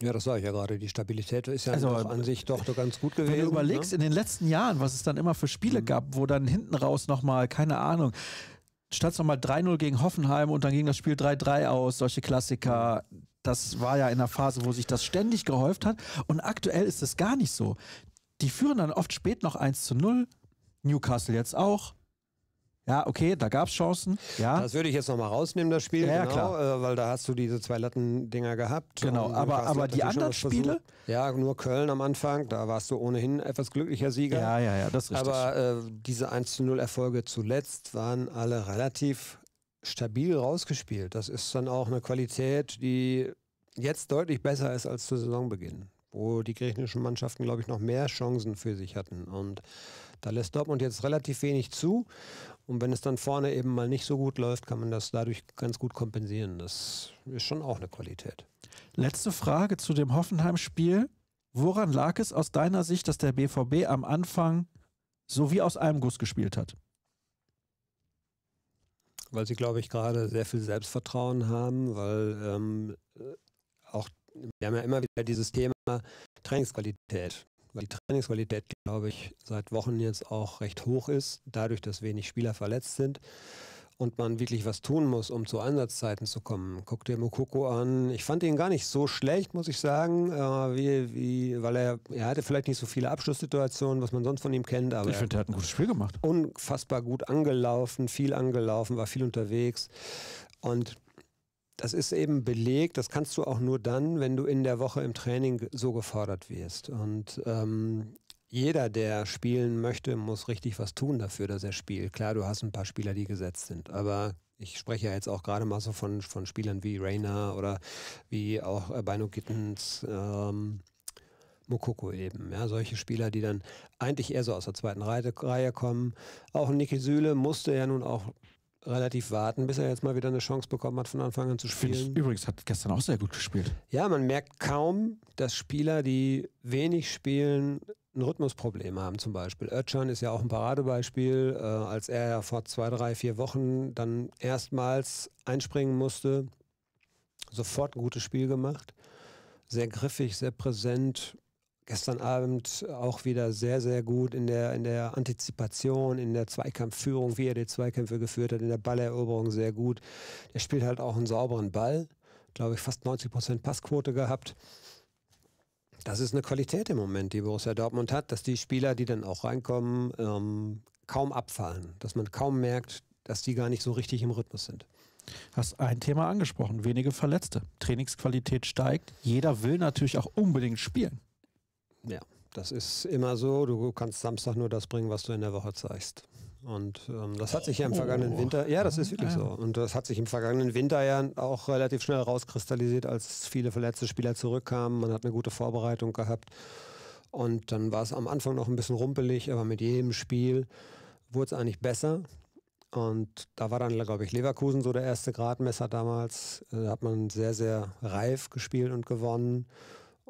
Ja, das sage ich ja gerade. Die Stabilität ist ja also, an sich doch, doch ganz gut gewesen. Wenn du ne? überlegst, ne? in den letzten Jahren, was es dann immer für Spiele mhm. gab, wo dann hinten raus nochmal, keine Ahnung, stand nochmal 3-0 gegen Hoffenheim und dann ging das Spiel 3-3 aus, solche Klassiker. Das war ja in einer Phase, wo sich das ständig gehäuft hat. Und aktuell ist es gar nicht so. Die führen dann oft spät noch 1 zu 0. Newcastle jetzt auch. Ja, okay, da gab es Chancen. Ja. Das würde ich jetzt nochmal rausnehmen, das Spiel, ja, genau, klar. Äh, weil da hast du diese zwei Latten-Dinger gehabt. Genau, aber, aber die anderen Spiele? Ja, nur Köln am Anfang, da warst du ohnehin etwas glücklicher Sieger. Ja, ja, ja, das ist richtig. Aber äh, diese 1-0-Erfolge zuletzt waren alle relativ stabil rausgespielt. Das ist dann auch eine Qualität, die jetzt deutlich besser ist als zu Saisonbeginn, wo die griechischen Mannschaften, glaube ich, noch mehr Chancen für sich hatten. Und da lässt Dortmund jetzt relativ wenig zu. Und wenn es dann vorne eben mal nicht so gut läuft, kann man das dadurch ganz gut kompensieren. Das ist schon auch eine Qualität. Letzte Frage zu dem Hoffenheim-Spiel. Woran lag es aus deiner Sicht, dass der BVB am Anfang so wie aus einem Guss gespielt hat? Weil sie, glaube ich, gerade sehr viel Selbstvertrauen haben, weil ähm, äh, auch wir haben ja immer wieder dieses Thema Trainingsqualität weil die Trainingsqualität, glaube ich, seit Wochen jetzt auch recht hoch ist, dadurch, dass wenig Spieler verletzt sind und man wirklich was tun muss, um zu Einsatzzeiten zu kommen. Guck dir Mokoko an. Ich fand ihn gar nicht so schlecht, muss ich sagen, äh, wie, wie, weil er, er hatte vielleicht nicht so viele Abschlusssituationen, was man sonst von ihm kennt. Aber ich finde, er hat ein gutes Spiel gemacht. Unfassbar gut angelaufen, viel angelaufen, war viel unterwegs. Und das ist eben belegt, das kannst du auch nur dann, wenn du in der Woche im Training so gefordert wirst. Und ähm, jeder, der spielen möchte, muss richtig was tun dafür, dass er spielt. Klar, du hast ein paar Spieler, die gesetzt sind, aber ich spreche ja jetzt auch gerade mal so von, von Spielern wie Rainer oder wie auch äh, Bino Gittens, ähm, Mokoko eben. Ja, solche Spieler, die dann eigentlich eher so aus der zweiten Reihe kommen. Auch Niki Sühle musste ja nun auch relativ warten, bis er jetzt mal wieder eine Chance bekommen hat, von Anfang an zu spielen. ich, übrigens hat gestern auch sehr gut gespielt. Ja, man merkt kaum, dass Spieler, die wenig spielen, ein Rhythmusproblem haben zum Beispiel. Özcan ist ja auch ein Paradebeispiel, äh, als er ja vor zwei, drei, vier Wochen dann erstmals einspringen musste, sofort ein gutes Spiel gemacht, sehr griffig, sehr präsent, gestern Abend auch wieder sehr, sehr gut in der, in der Antizipation, in der Zweikampfführung, wie er die Zweikämpfe geführt hat, in der Balleroberung sehr gut. Er spielt halt auch einen sauberen Ball, glaube ich, fast 90 Prozent Passquote gehabt. Das ist eine Qualität im Moment, die Borussia Dortmund hat, dass die Spieler, die dann auch reinkommen, ähm, kaum abfallen, dass man kaum merkt, dass die gar nicht so richtig im Rhythmus sind. Hast ein Thema angesprochen, wenige Verletzte. Trainingsqualität steigt. Jeder will natürlich auch unbedingt spielen. Ja, das ist immer so. Du kannst Samstag nur das bringen, was du in der Woche zeigst. Und ähm, das hat sich ja im vergangenen oh. Winter, ja, das ist wirklich ah, so. Und das hat sich im vergangenen Winter ja auch relativ schnell rauskristallisiert, als viele verletzte Spieler zurückkamen. Man hat eine gute Vorbereitung gehabt. Und dann war es am Anfang noch ein bisschen rumpelig, aber mit jedem Spiel wurde es eigentlich besser. Und da war dann, glaube ich, Leverkusen so der erste Gradmesser damals. Da hat man sehr, sehr reif gespielt und gewonnen.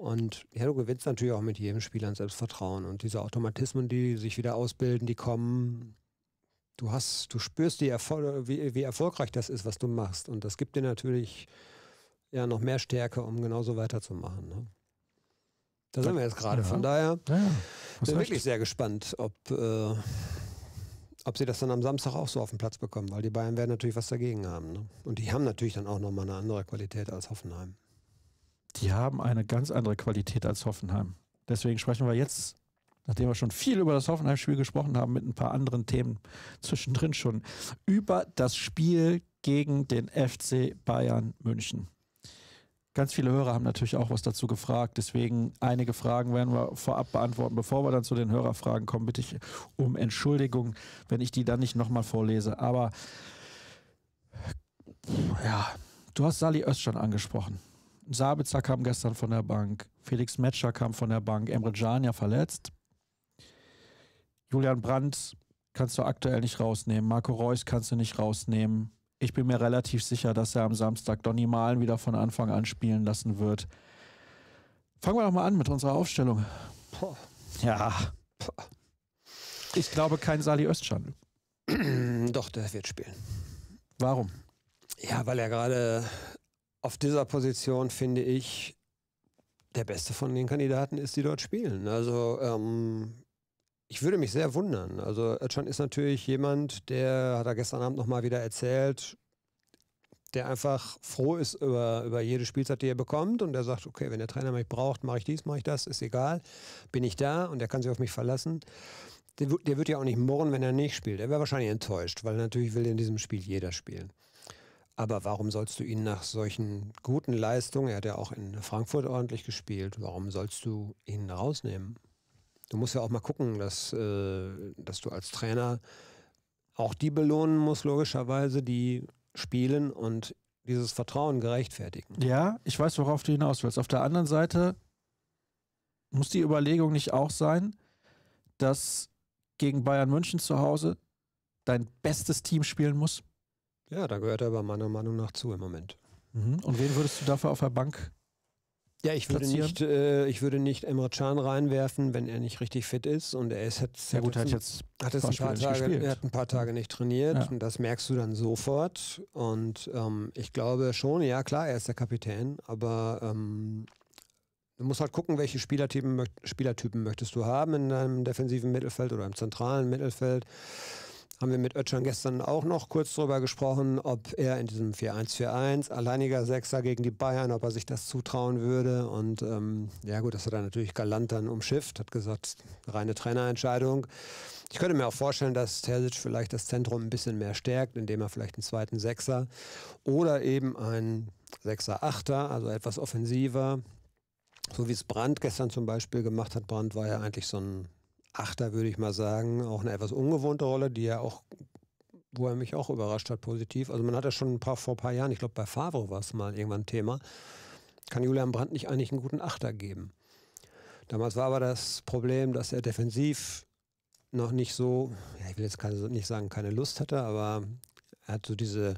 Und ja, du gewinnst natürlich auch mit jedem Spieler an Selbstvertrauen. Und diese Automatismen, die sich wieder ausbilden, die kommen. Du hast, du spürst, die Erfol wie, wie erfolgreich das ist, was du machst. Und das gibt dir natürlich ja noch mehr Stärke, um genauso weiterzumachen. Ne? Da sind wir jetzt gerade. Ja. Von daher ja, ja. bin wirklich sehr gespannt, ob, äh, ob sie das dann am Samstag auch so auf den Platz bekommen, weil die Bayern werden natürlich was dagegen haben. Ne? Und die haben natürlich dann auch nochmal eine andere Qualität als Hoffenheim die haben eine ganz andere Qualität als Hoffenheim. Deswegen sprechen wir jetzt, nachdem wir schon viel über das Hoffenheim-Spiel gesprochen haben, mit ein paar anderen Themen zwischendrin schon, über das Spiel gegen den FC Bayern München. Ganz viele Hörer haben natürlich auch was dazu gefragt, deswegen einige Fragen werden wir vorab beantworten. Bevor wir dann zu den Hörerfragen kommen, bitte ich um Entschuldigung, wenn ich die dann nicht nochmal vorlese. Aber ja, du hast Sally Öst schon angesprochen. Sabitzer kam gestern von der Bank. Felix Metscher kam von der Bank. Emre Can ja verletzt. Julian Brandt kannst du aktuell nicht rausnehmen. Marco Reus kannst du nicht rausnehmen. Ich bin mir relativ sicher, dass er am Samstag Donny Malen wieder von Anfang an spielen lassen wird. Fangen wir doch mal an mit unserer Aufstellung. Boah. Ja. Boah. Ich glaube, kein Sali Östschan. Doch, der wird spielen. Warum? Ja, weil er gerade auf dieser Position finde ich, der beste von den Kandidaten ist, die dort spielen. Also ähm, ich würde mich sehr wundern. Also Özcan ist natürlich jemand, der, hat er gestern Abend nochmal wieder erzählt, der einfach froh ist über, über jede Spielzeit, die er bekommt und der sagt, okay, wenn der Trainer mich braucht, mache ich dies, mache ich das, ist egal, bin ich da und er kann sich auf mich verlassen. Der, der wird ja auch nicht murren, wenn er nicht spielt. Er wäre wahrscheinlich enttäuscht, weil natürlich will in diesem Spiel jeder spielen. Aber warum sollst du ihn nach solchen guten Leistungen, er hat ja auch in Frankfurt ordentlich gespielt, warum sollst du ihn rausnehmen? Du musst ja auch mal gucken, dass, äh, dass du als Trainer auch die belohnen musst, logischerweise, die spielen und dieses Vertrauen gerechtfertigen. Ja, ich weiß, worauf du hinaus willst. Auf der anderen Seite muss die Überlegung nicht auch sein, dass gegen Bayern München zu Hause dein bestes Team spielen muss? Ja, da gehört er aber meiner Meinung nach zu im Moment. Mhm. Und wen würdest du dafür auf der Bank ja, ich würde, platzieren. nicht, äh, ich würde nicht Emre Can reinwerfen, wenn er nicht richtig fit ist. Und er ist jetzt, ja, gut, hat jetzt, hat jetzt ein paar Tage, er hat ein paar Tage nicht trainiert. Ja. Und das merkst du dann sofort. Und ähm, ich glaube schon, ja klar, er ist der Kapitän, aber ähm, du musst halt gucken, welche Spielertypen, Spielertypen möchtest du haben in deinem defensiven Mittelfeld oder im zentralen Mittelfeld. Haben wir mit Özcan gestern auch noch kurz darüber gesprochen, ob er in diesem 4-1-4-1 alleiniger Sechser gegen die Bayern, ob er sich das zutrauen würde. Und ähm, ja gut, das hat er natürlich galant dann umschifft, hat gesagt, reine Trainerentscheidung. Ich könnte mir auch vorstellen, dass Terzic vielleicht das Zentrum ein bisschen mehr stärkt, indem er vielleicht einen zweiten Sechser oder eben einen Sechser-Achter, also etwas offensiver, so wie es Brandt gestern zum Beispiel gemacht hat. Brandt war ja eigentlich so ein Achter, würde ich mal sagen, auch eine etwas ungewohnte Rolle, die ja auch wo er mich auch überrascht hat, positiv. Also man hat ja schon ein paar, vor ein paar Jahren, ich glaube bei Favre war es mal irgendwann Thema, kann Julian Brandt nicht eigentlich einen guten Achter geben. Damals war aber das Problem, dass er defensiv noch nicht so, ja, ich will jetzt keine, nicht sagen, keine Lust hatte, aber er hat so diese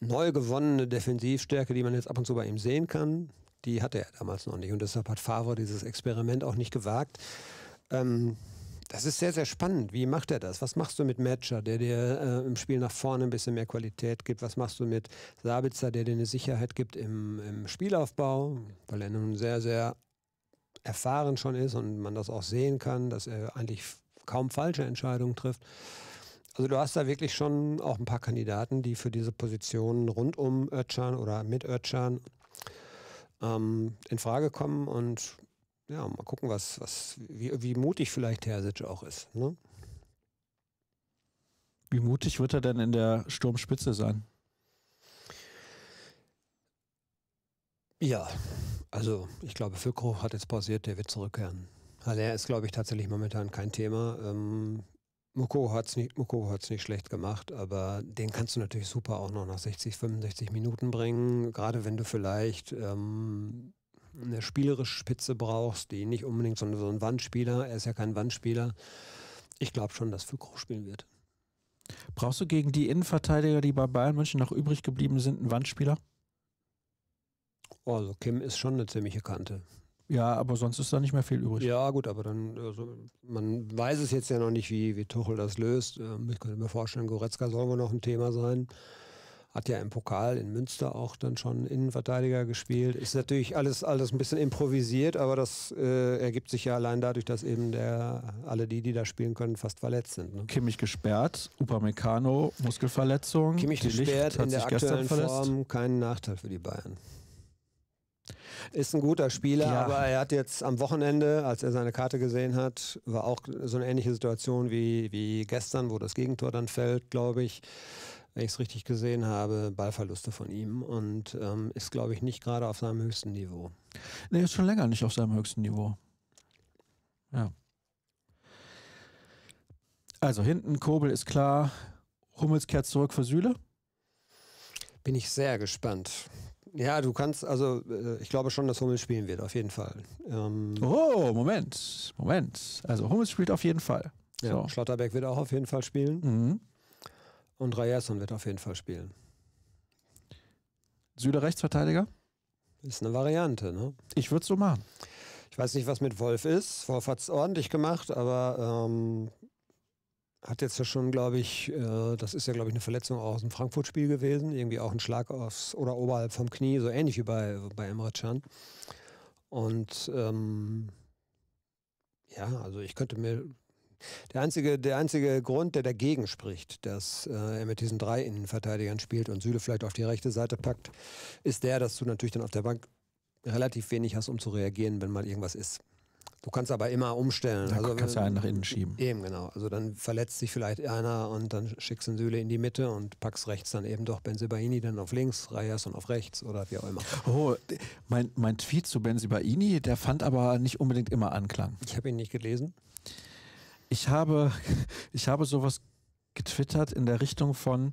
neu gewonnene Defensivstärke, die man jetzt ab und zu bei ihm sehen kann, die hatte er damals noch nicht. Und deshalb hat Favre dieses Experiment auch nicht gewagt. Ähm, das ist sehr, sehr spannend. Wie macht er das? Was machst du mit Matcher, der dir äh, im Spiel nach vorne ein bisschen mehr Qualität gibt? Was machst du mit Sabitzer, der dir eine Sicherheit gibt im, im Spielaufbau? Weil er nun sehr, sehr erfahren schon ist und man das auch sehen kann, dass er eigentlich kaum falsche Entscheidungen trifft. Also du hast da wirklich schon auch ein paar Kandidaten, die für diese Positionen rund um Ötchan oder mit Ötchan ähm, in Frage kommen und ja, mal gucken, was, was, wie, wie mutig vielleicht Terzic auch ist. Ne? Wie mutig wird er denn in der Sturmspitze sein? Ja, also ich glaube, Fülkro hat jetzt pausiert, der wird zurückkehren. Haller also ist, glaube ich, tatsächlich momentan kein Thema. Ähm, Moko hat es nicht, nicht schlecht gemacht, aber den kannst du natürlich super auch noch nach 60, 65 Minuten bringen. Gerade wenn du vielleicht ähm, eine spielerische Spitze brauchst, die nicht unbedingt so ein Wandspieler, er ist ja kein Wandspieler. Ich glaube schon, dass Füllkrug spielen wird. Brauchst du gegen die Innenverteidiger, die bei Bayern München noch übrig geblieben sind, einen Wandspieler? Also Kim ist schon eine ziemliche Kante. Ja, aber sonst ist da nicht mehr viel übrig. Ja, gut, aber dann, also, man weiß es jetzt ja noch nicht, wie, wie Tuchel das löst. Ähm, ich könnte mir vorstellen, Goretzka soll wohl noch ein Thema sein hat ja im Pokal in Münster auch dann schon Innenverteidiger gespielt. Ist natürlich alles, alles ein bisschen improvisiert, aber das äh, ergibt sich ja allein dadurch, dass eben der, alle die, die da spielen können, fast verletzt sind. Ne? Kimmich gesperrt, Upamecano, Muskelverletzung. Kimmich die gesperrt, in der aktuellen Form keinen Nachteil für die Bayern. Ist ein guter Spieler, ja. aber er hat jetzt am Wochenende, als er seine Karte gesehen hat, war auch so eine ähnliche Situation wie, wie gestern, wo das Gegentor dann fällt, glaube ich wenn ich es richtig gesehen habe, Ballverluste von ihm und ähm, ist, glaube ich, nicht gerade auf seinem höchsten Niveau. Nee, ist schon länger nicht auf seinem höchsten Niveau. Ja. Also hinten, Kobel ist klar, Hummels kehrt zurück für Sühle. Bin ich sehr gespannt. Ja, du kannst, also äh, ich glaube schon, dass Hummels spielen wird, auf jeden Fall. Ähm oh, Moment, Moment. Also Hummels spielt auf jeden Fall. Ja, so. Schlotterbeck wird auch auf jeden Fall spielen. Mhm. Und Ryerson wird auf jeden Fall spielen. Süder Rechtsverteidiger? Ist eine Variante, ne? Ich würde es so machen. Ich weiß nicht, was mit Wolf ist. Wolf hat es ordentlich gemacht, aber ähm, hat jetzt ja schon, glaube ich, äh, das ist ja, glaube ich, eine Verletzung aus dem Frankfurt-Spiel gewesen. Irgendwie auch ein Schlag aufs oder oberhalb vom Knie, so ähnlich wie bei, bei Emre Can. Und ähm, ja, also ich könnte mir der einzige, der einzige Grund, der dagegen spricht, dass äh, er mit diesen drei Innenverteidigern spielt und Süle vielleicht auf die rechte Seite packt, ist der, dass du natürlich dann auf der Bank relativ wenig hast, um zu reagieren, wenn mal irgendwas ist. Du kannst aber immer umstellen. Du also kannst ja einen nach innen äh, schieben. Eben, genau. Also dann verletzt sich vielleicht einer und dann schickst du Sühle in die Mitte und packst rechts dann eben doch Benzibaini dann auf links, Reyes und auf rechts oder wie auch immer. Oh, mein, mein Tweet zu Benzibaini, der fand aber nicht unbedingt immer Anklang. Ich habe ihn nicht gelesen ich habe, ich habe sowas getwittert in der Richtung von,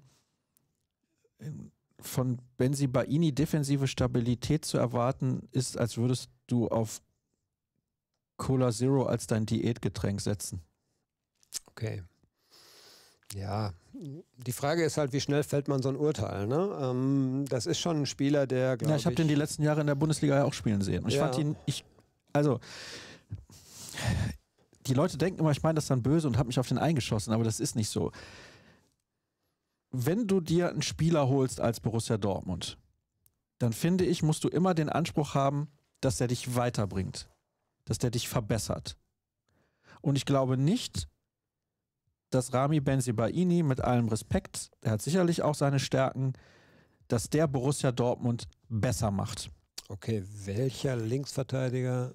von bei Baini defensive Stabilität zu erwarten, ist, als würdest du auf Cola Zero als dein Diätgetränk setzen. Okay. Ja, die Frage ist halt, wie schnell fällt man so ein Urteil. Ne? Ähm, das ist schon ein Spieler, der, glaube ich. Ja, ich habe den die letzten Jahre in der Bundesliga ja auch spielen sehen. Und ich ja. fand ihn, ich, also die Leute denken immer, ich meine das dann böse und habe mich auf den eingeschossen, aber das ist nicht so. Wenn du dir einen Spieler holst als Borussia Dortmund, dann finde ich, musst du immer den Anspruch haben, dass er dich weiterbringt, dass der dich verbessert. Und ich glaube nicht, dass Rami Benzibaini mit allem Respekt, er hat sicherlich auch seine Stärken, dass der Borussia Dortmund besser macht. Okay, welcher Linksverteidiger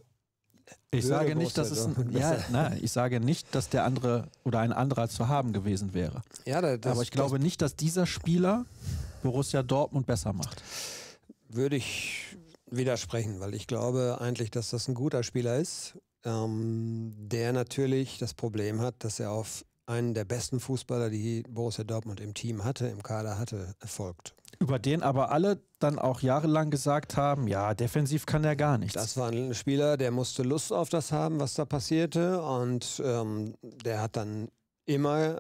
ich sage nicht, dass es ein, ja, nein, ich sage nicht, dass der andere oder ein anderer zu haben gewesen wäre. Ja, das, aber ich glaube das, nicht, dass dieser Spieler Borussia Dortmund besser macht. Würde ich widersprechen, weil ich glaube eigentlich, dass das ein guter Spieler ist, ähm, der natürlich das Problem hat, dass er auf einen der besten Fußballer, die Borussia Dortmund im Team hatte, im Kader hatte, erfolgt über den aber alle dann auch jahrelang gesagt haben, ja, defensiv kann er gar nichts. Das war ein Spieler, der musste Lust auf das haben, was da passierte und ähm, der hat dann immer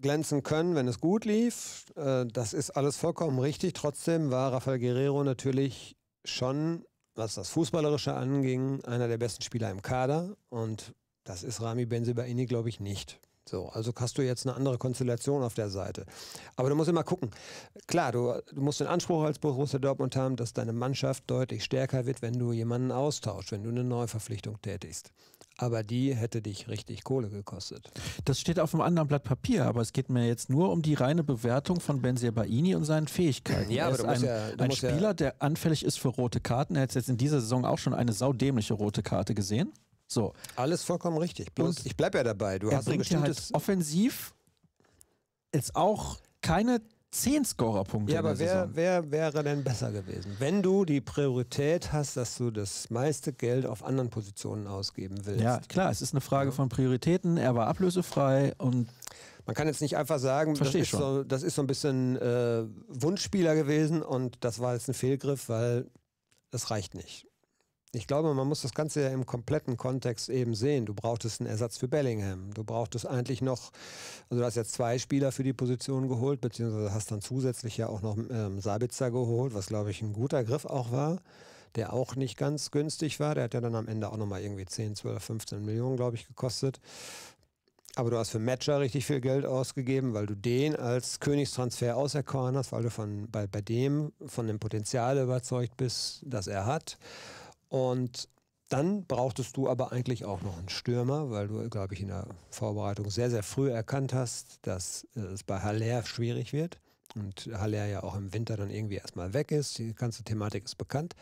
glänzen können, wenn es gut lief. Äh, das ist alles vollkommen richtig. Trotzdem war Rafael Guerrero natürlich schon, was das Fußballerische anging, einer der besten Spieler im Kader und das ist Rami Benzibaini, glaube ich, nicht. So, also hast du jetzt eine andere Konstellation auf der Seite. Aber du musst immer gucken. Klar, du, du, musst den Anspruch als Borussia Dortmund haben, dass deine Mannschaft deutlich stärker wird, wenn du jemanden austauschst, wenn du eine Neuverpflichtung tätigst. Aber die hätte dich richtig Kohle gekostet. Das steht auf einem anderen Blatt Papier, aber es geht mir jetzt nur um die reine Bewertung von Benzia Baini und seinen Fähigkeiten. Ja, er ist du musst ein, ja, ein Spieler, ja der anfällig ist für rote Karten. Er hat jetzt in dieser Saison auch schon eine saudämliche rote Karte gesehen. So. Alles vollkommen richtig. Bloß ich bleibe ja dabei. Du er hast bringt ein halt offensiv jetzt auch keine 10 Scorer-Punkte. Ja, aber wer, wer, wäre denn besser gewesen? Wenn du die Priorität hast, dass du das meiste Geld auf anderen Positionen ausgeben willst. Ja, klar, es ist eine Frage von Prioritäten. Er war ablösefrei und. Man kann jetzt nicht einfach sagen, das ist, so, das ist, so, ein bisschen äh, Wunschspieler gewesen und das war jetzt ein Fehlgriff, weil das reicht nicht. Ich glaube, man muss das Ganze ja im kompletten Kontext eben sehen. Du brauchtest einen Ersatz für Bellingham. Du brauchtest eigentlich noch, also du hast ja zwei Spieler für die Position geholt, beziehungsweise hast dann zusätzlich ja auch noch ähm, Sabitzer geholt, was glaube ich ein guter Griff auch war, der auch nicht ganz günstig war. Der hat ja dann am Ende auch nochmal irgendwie 10, 12, 15 Millionen, glaube ich, gekostet. Aber du hast für Matcher richtig viel Geld ausgegeben, weil du den als Königstransfer auserkoren hast, weil du von, bei, bei dem von dem Potenzial überzeugt bist, das er hat. Und dann brauchtest du aber eigentlich auch noch einen Stürmer, weil du, glaube ich, in der Vorbereitung sehr, sehr früh erkannt hast, dass äh, es bei Haller schwierig wird. Und Haller ja auch im Winter dann irgendwie erstmal weg ist. Die ganze Thematik ist bekannt.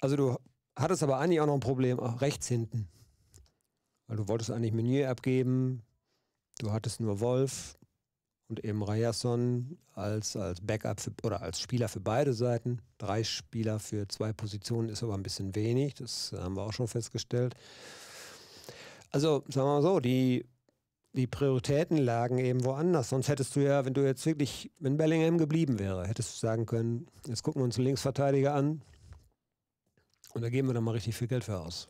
Also du hattest aber eigentlich auch noch ein Problem auch rechts hinten. Weil du wolltest eigentlich Meunier abgeben. Du hattest nur Wolf und eben Rajasson als, als Backup für, oder als Spieler für beide Seiten. Drei Spieler für zwei Positionen ist aber ein bisschen wenig, das haben wir auch schon festgestellt. Also sagen wir mal so, die, die Prioritäten lagen eben woanders. Sonst hättest du ja, wenn du jetzt wirklich, wenn Bellingham geblieben wäre, hättest du sagen können, jetzt gucken wir uns einen Linksverteidiger an und da geben wir dann mal richtig viel Geld für aus.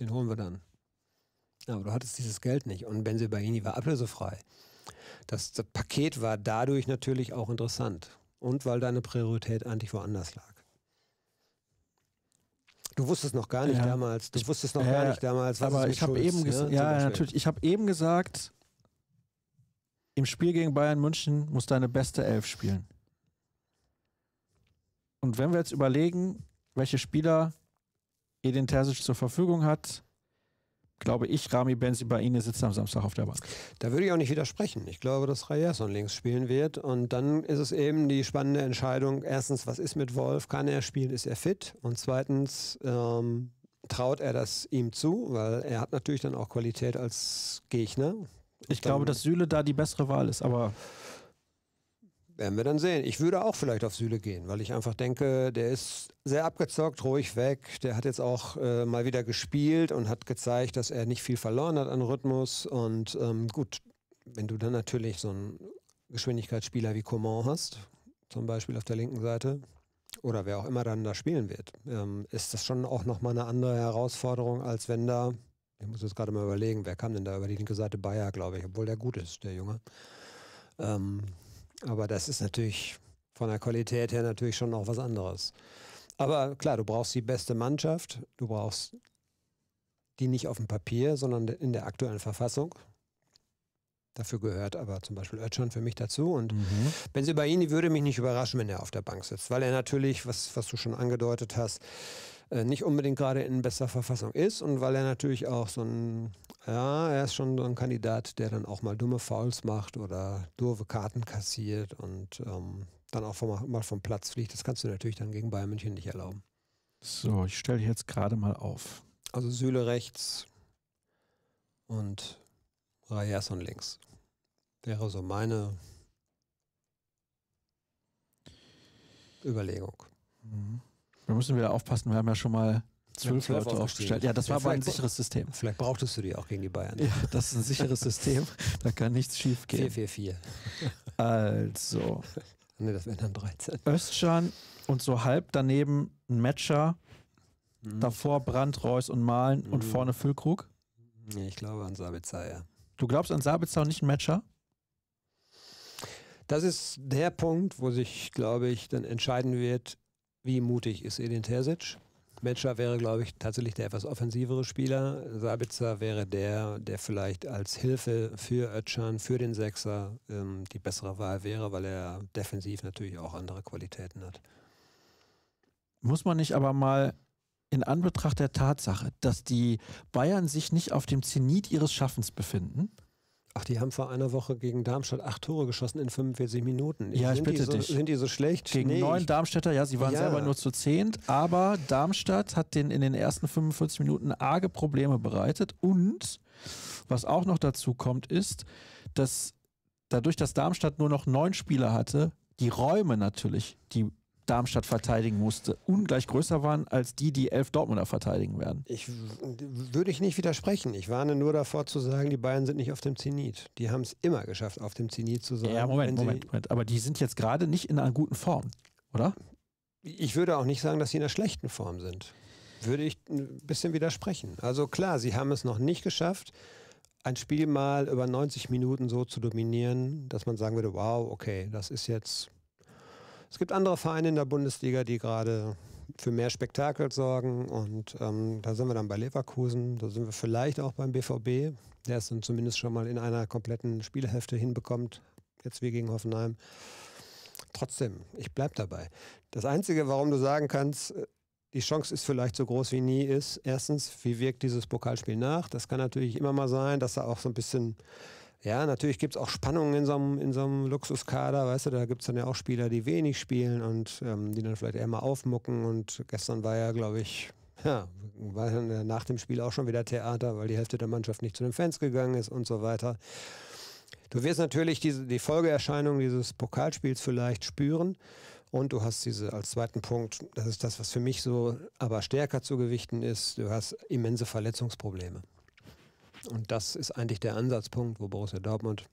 Den holen wir dann. Aber du hattest dieses Geld nicht und Benzebaini war ablösefrei das, das Paket war dadurch natürlich auch interessant. Und weil deine Priorität eigentlich woanders lag. Du wusstest noch gar nicht ja. damals. Du wusstest noch ja, gar nicht damals, was aber ich habe eben ne, ja, ja natürlich. Ich habe eben gesagt, im Spiel gegen Bayern München muss deine beste Elf spielen. Und wenn wir jetzt überlegen, welche Spieler Edin Terzic zur Verfügung hat, glaube ich, Rami Benzibaini sitzt am Samstag auf der Bank. Da würde ich auch nicht widersprechen. Ich glaube, dass Reyerson links spielen wird. Und dann ist es eben die spannende Entscheidung, erstens, was ist mit Wolf? Kann er spielen? Ist er fit? Und zweitens, ähm, traut er das ihm zu? Weil er hat natürlich dann auch Qualität als Gegner. Und ich glaube, dass Süle da die bessere Wahl ist, aber werden wir dann sehen. Ich würde auch vielleicht auf Süle gehen, weil ich einfach denke, der ist sehr abgezockt, ruhig weg. Der hat jetzt auch äh, mal wieder gespielt und hat gezeigt, dass er nicht viel verloren hat an Rhythmus. Und ähm, gut, wenn du dann natürlich so einen Geschwindigkeitsspieler wie Coman hast, zum Beispiel auf der linken Seite, oder wer auch immer dann da spielen wird, ähm, ist das schon auch nochmal eine andere Herausforderung, als wenn da, ich muss jetzt gerade mal überlegen, wer kam denn da über die linke Seite Bayer, glaube ich, obwohl der gut ist, der Junge. Ähm, aber das ist natürlich von der Qualität her natürlich schon noch was anderes. Aber klar, du brauchst die beste Mannschaft, du brauchst die nicht auf dem Papier, sondern in der aktuellen Verfassung. Dafür gehört aber zum Beispiel Özcan für mich dazu. Und mhm. Benzibaini würde mich nicht überraschen, wenn er auf der Bank sitzt, weil er natürlich, was, was du schon angedeutet hast, äh, nicht unbedingt gerade in bester Verfassung ist und weil er natürlich auch so ein, ja, er ist schon so ein Kandidat, der dann auch mal dumme Fouls macht oder doofe Karten kassiert und ähm, dann auch vom, mal vom Platz fliegt. Das kannst du natürlich dann gegen Bayern München nicht erlauben. So, ich stelle jetzt gerade mal auf. Also Sühle rechts und Rayerson links. Wäre so meine Überlegung. Mhm. Wir müssen wieder aufpassen, wir haben ja schon mal zwölf Leute aufgestellt. Ja, das ja, war aber ein sicheres System. Vielleicht brauchtest du die auch gegen die Bayern. Ja, das ist ein sicheres System. Da kann nichts schief gehen. 4-4-4. Also. ne, das wären dann 13. Östschan und so halb daneben ein Matcher. Mhm. Davor Brandt, Reus und Malen mhm. und vorne Füllkrug. Ja, ich glaube an Sabitzer, ja. Du glaubst an Sabitzer und nicht ein Matcher? Das ist der Punkt, wo sich, glaube ich, dann entscheiden wird, wie mutig ist Edin Terzic? Metscher wäre, glaube ich, tatsächlich der etwas offensivere Spieler. Sabitzer wäre der, der vielleicht als Hilfe für Ötschan, für den Sechser ähm, die bessere Wahl wäre, weil er defensiv natürlich auch andere Qualitäten hat. Muss man nicht aber mal in Anbetracht der Tatsache, dass die Bayern sich nicht auf dem Zenit ihres Schaffens befinden, Ach, die haben vor einer Woche gegen Darmstadt acht Tore geschossen in 45 Minuten. Ja, sind ich bitte so, dich. Sind die so schlecht? Gegen nee, neun Darmstädter, ja, sie waren ja. selber nur zu zehnt, aber Darmstadt hat den in den ersten 45 Minuten arge Probleme bereitet und was auch noch dazu kommt, ist, dass dadurch, dass Darmstadt nur noch neun Spieler hatte, die Räume natürlich, die Darmstadt verteidigen musste, ungleich größer waren als die, die elf Dortmunder verteidigen werden. Ich würde ich nicht widersprechen. Ich warne nur davor zu sagen, die Bayern sind nicht auf dem Zenit. Die haben es immer geschafft, auf dem Zenit zu sein. Ja, Moment, Moment, Moment. Aber die sind jetzt gerade nicht in einer guten Form, oder? Ich würde auch nicht sagen, dass sie in einer schlechten Form sind. Würde ich ein bisschen widersprechen. Also klar, sie haben es noch nicht geschafft, ein Spiel mal über 90 Minuten so zu dominieren, dass man sagen würde, wow, okay, das ist jetzt es gibt andere Vereine in der Bundesliga, die gerade für mehr Spektakel sorgen. Und ähm, da sind wir dann bei Leverkusen, da sind wir vielleicht auch beim BVB, der es dann zumindest schon mal in einer kompletten Spielhälfte hinbekommt. Jetzt wie gegen Hoffenheim. Trotzdem, ich bleibe dabei. Das Einzige, warum du sagen kannst, äh, die Chance ist vielleicht so groß wie nie, ist erstens, wie wirkt dieses Pokalspiel nach? Das kann natürlich immer mal sein, dass da auch so ein bisschen ja, natürlich gibt es auch Spannungen in so einem, Luxuskader, weißt du, da gibt es dann ja auch Spieler, die wenig spielen und ähm, die dann vielleicht eher mal aufmucken. Und gestern war ja, glaube ich, ja, war dann äh, nach dem Spiel auch schon wieder Theater, weil die Hälfte der Mannschaft nicht zu den Fans gegangen ist und so weiter. Du wirst natürlich diese, die Folgeerscheinung dieses Pokalspiels vielleicht spüren. Und du hast diese als zweiten Punkt, das ist das, was für mich so aber stärker zu gewichten ist, du hast immense Verletzungsprobleme. Und das ist eigentlich der Ansatzpunkt, wo Borussia Dortmund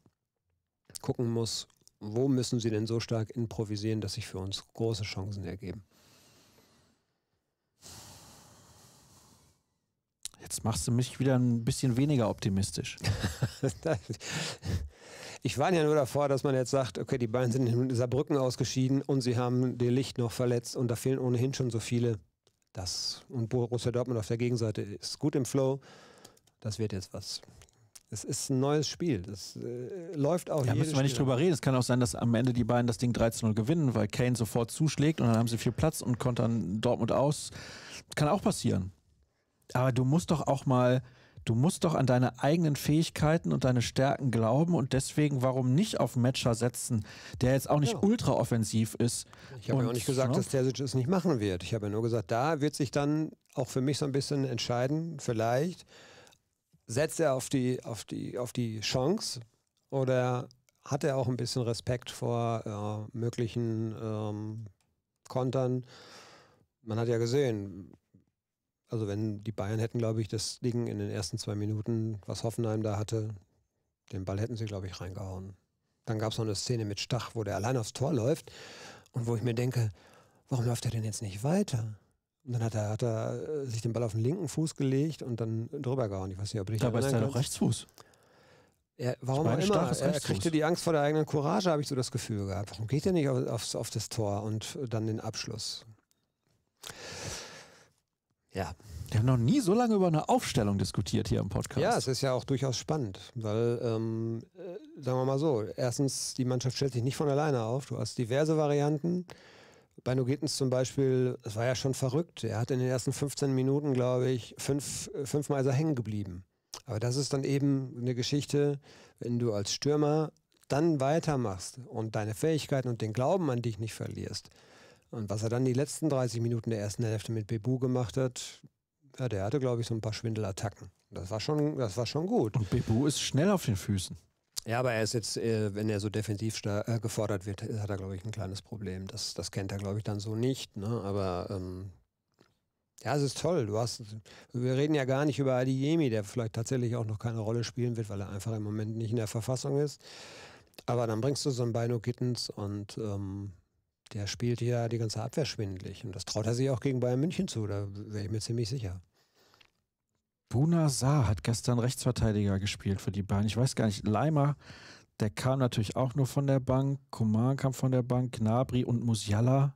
gucken muss, wo müssen sie denn so stark improvisieren, dass sich für uns große Chancen ergeben. Jetzt machst du mich wieder ein bisschen weniger optimistisch. ich war ja nur davor, dass man jetzt sagt, okay, die beiden sind in Saarbrücken ausgeschieden und sie haben den Licht noch verletzt und da fehlen ohnehin schon so viele. Das und Borussia Dortmund auf der Gegenseite ist gut im Flow das wird jetzt was. Es ist ein neues Spiel. Das äh, läuft auch Da müssen wir nicht drüber reden. Es kann auch sein, dass am Ende die beiden das Ding 13-0 gewinnen, weil Kane sofort zuschlägt und dann haben sie viel Platz und kontern Dortmund aus. Kann auch passieren. Aber du musst doch auch mal, du musst doch an deine eigenen Fähigkeiten und deine Stärken glauben und deswegen warum nicht auf Matcher setzen, der jetzt auch nicht ja. ultra ist. Ich habe ja auch nicht gesagt, no? Ne? dass Terzic es nicht machen wird. Ich habe ja nur gesagt, da wird sich dann auch für mich so ein bisschen entscheiden, vielleicht setzt er auf die, auf die, auf die Chance oder hat er auch ein bisschen Respekt vor äh, möglichen ähm, Kontern? Man hat ja gesehen, also wenn die Bayern hätten, glaube ich, das Ding in den ersten zwei Minuten, was Hoffenheim da hatte, den Ball hätten sie, glaube ich, reingehauen. Dann gab es noch eine Szene mit Stach, wo der allein aufs Tor läuft und wo ich mir denke, warum läuft er denn jetzt nicht weiter? Und dann hat er, hat er äh, sich den Ball auf den linken Fuß gelegt und dann drüber gehauen. Ich weiß nicht, ob ich Dabei ist er noch Rechtsfuß. Er, warum auch immer, er kriegte die Angst vor der eigenen Courage, habe ich so das Gefühl gehabt. Warum geht er nicht auf, aufs, auf das Tor und dann den Abschluss? Ja. Wir haben noch nie so lange über eine Aufstellung diskutiert hier im Podcast. Ja, es ist ja auch durchaus spannend, weil, ähm, äh, sagen wir mal so, erstens, die Mannschaft stellt sich nicht von alleine auf. Du hast diverse Varianten. Bei Nugetens zum Beispiel, das war ja schon verrückt. Er hat in den ersten 15 Minuten, glaube ich, fünf, äh, fünfmal ist er hängen geblieben. Aber das ist dann eben eine Geschichte, wenn du als Stürmer dann weitermachst und deine Fähigkeiten und den Glauben an dich nicht verlierst. Und was er dann die letzten 30 Minuten der ersten Hälfte mit Bebu gemacht hat, ja, der hatte, glaube ich, so ein paar Schwindelattacken. Das war schon, das war schon gut. Und Bebu ist schnell auf den Füßen. Ja, aber er ist jetzt, äh, wenn er so defensiv äh, gefordert wird, äh, hat er, glaube ich, ein kleines Problem. Das, das kennt er, glaube ich, dann so nicht. Ne? Aber ähm, ja, es ist toll. Du hast, wir reden ja gar nicht über Adiemi, der vielleicht tatsächlich auch noch keine Rolle spielen wird, weil er einfach im Moment nicht in der Verfassung ist. Aber dann bringst du so einen Bino Gittens und ähm, der spielt ja die ganze Abwehr schwindlig. Und das traut er sich auch gegen Bayern München zu, da wäre ich mir ziemlich sicher. Buna Saar hat gestern Rechtsverteidiger gespielt für die Bayern. Ich weiß gar nicht, Leimer, der kam natürlich auch nur von der Bank, Coman kam von der Bank, Gnabry und Musiala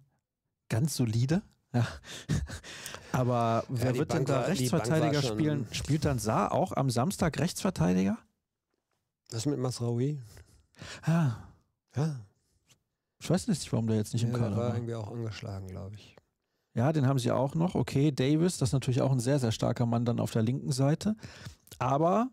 ganz solide. Ja. Aber wer ja, wird Bank denn da war, Rechtsverteidiger spielen? Spielt dann Saar auch am Samstag Rechtsverteidiger? Das mit Masraoui? Ah. Ja. Ich weiß nicht, warum der jetzt nicht ja, im Kader war. Der war irgendwie auch angeschlagen, glaube ich. Ja, den haben sie auch noch. Okay, Davis, das ist natürlich auch ein sehr, sehr starker Mann dann auf der linken Seite. Aber.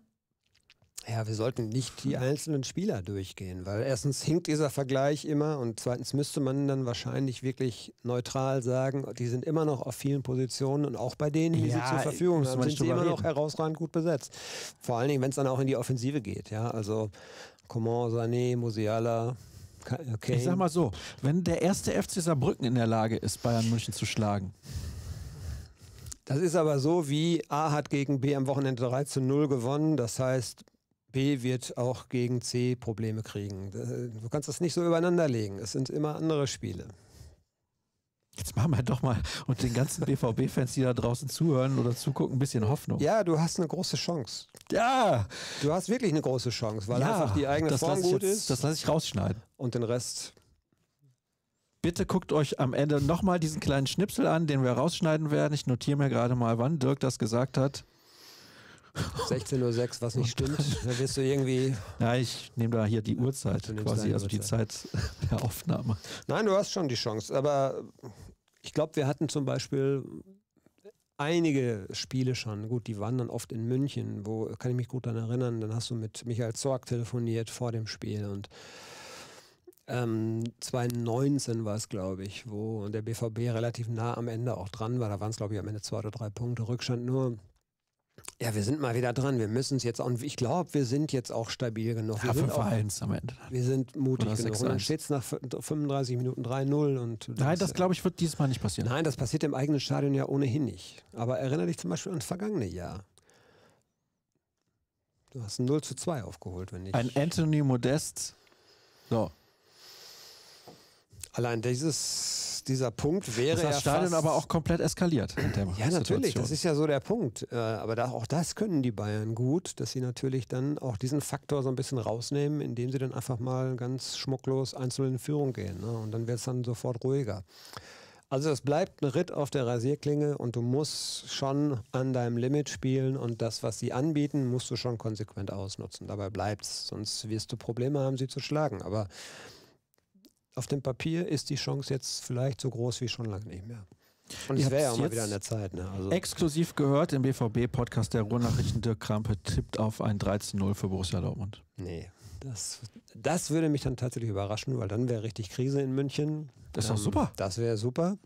Ja, wir sollten nicht die einzelnen Spieler durchgehen, weil erstens hinkt dieser Vergleich immer und zweitens müsste man dann wahrscheinlich wirklich neutral sagen, die sind immer noch auf vielen Positionen und auch bei denen, die ja, sie zur Verfügung haben, sind sie immer reden. noch herausragend gut besetzt. Vor allen Dingen, wenn es dann auch in die Offensive geht. Ja, also Coman, Sané, Musiala, Okay. Ich sag mal so, wenn der erste FC Saarbrücken in der Lage ist, Bayern München zu schlagen. Das ist aber so, wie A hat gegen B am Wochenende 3 zu 0 gewonnen. Das heißt, B wird auch gegen C Probleme kriegen. Äh, du kannst das nicht so übereinander legen. Es sind immer andere Spiele jetzt machen wir doch mal und den ganzen BVB-Fans, die da draußen zuhören oder zugucken, ein bisschen Hoffnung. Ja, du hast eine große Chance. Ja! Du hast wirklich eine große Chance, weil ja, einfach die eigene Form gut jetzt, ist. Das lasse ich rausschneiden. Und den Rest Bitte guckt euch am Ende nochmal diesen kleinen Schnipsel an, den wir rausschneiden werden. Ich notiere mir gerade mal, wann Dirk das gesagt hat. 16.06 Uhr, was nicht stimmt. Da wirst du irgendwie. Ja, ich nehme da hier die Uhrzeit quasi, also die Zeit der Aufnahme. Nein, du hast schon die Chance, aber ich glaube, wir hatten zum Beispiel einige Spiele schon, gut, die waren dann oft in München, wo, kann ich mich gut daran erinnern, dann hast du mit Michael Zorg telefoniert vor dem Spiel und ähm, 2019 war es, glaube ich, wo der BVB relativ nah am Ende auch dran war. Da waren es, glaube ich, am Ende zwei oder drei Punkte Rückstand nur. Ja, wir sind mal wieder dran. Wir müssen es jetzt auch. Ich glaube, wir sind jetzt auch stabil genug. Wir ja, sind auch, am Ende. Wir sind mutig Oder genug. Und dann steht es nach 35 Minuten 3-0. Und Nein, das äh, glaube ich wird dieses Mal nicht passieren. Nein, das passiert im eigenen Stadion ja ohnehin nicht. Aber erinnere dich zum Beispiel an das vergangene Jahr. Du hast ein 0 zu 2 aufgeholt, wenn nicht. Ein Anthony Modest. So. Allein dieses dieser Punkt wäre das ja das Stadion aber auch komplett eskaliert. ja, natürlich, das ist ja so der Punkt. Äh, aber auch das können die Bayern gut, dass sie natürlich dann auch diesen Faktor so ein bisschen rausnehmen, indem sie dann einfach mal ganz schmucklos einzeln in Führung gehen. Ne? Und dann wird es dann sofort ruhiger. Also es bleibt ein Ritt auf der Rasierklinge und du musst schon an deinem Limit spielen und das, was sie anbieten, musst du schon konsequent ausnutzen. Dabei bleibt es, sonst wirst du Probleme haben, sie zu schlagen. Aber auf dem Papier ist die Chance jetzt vielleicht so groß wie schon lange nicht mehr. Und es wäre ja auch mal wieder an der Zeit. Ne? Also exklusiv gehört im BVB-Podcast der Ruhrnachrichten Dirk Krampe tippt auf ein 13-0 für Borussia Dortmund. Nee, das, das würde mich dann tatsächlich überraschen, weil dann wäre richtig Krise in München. Das ist ähm, doch super. Das wäre super.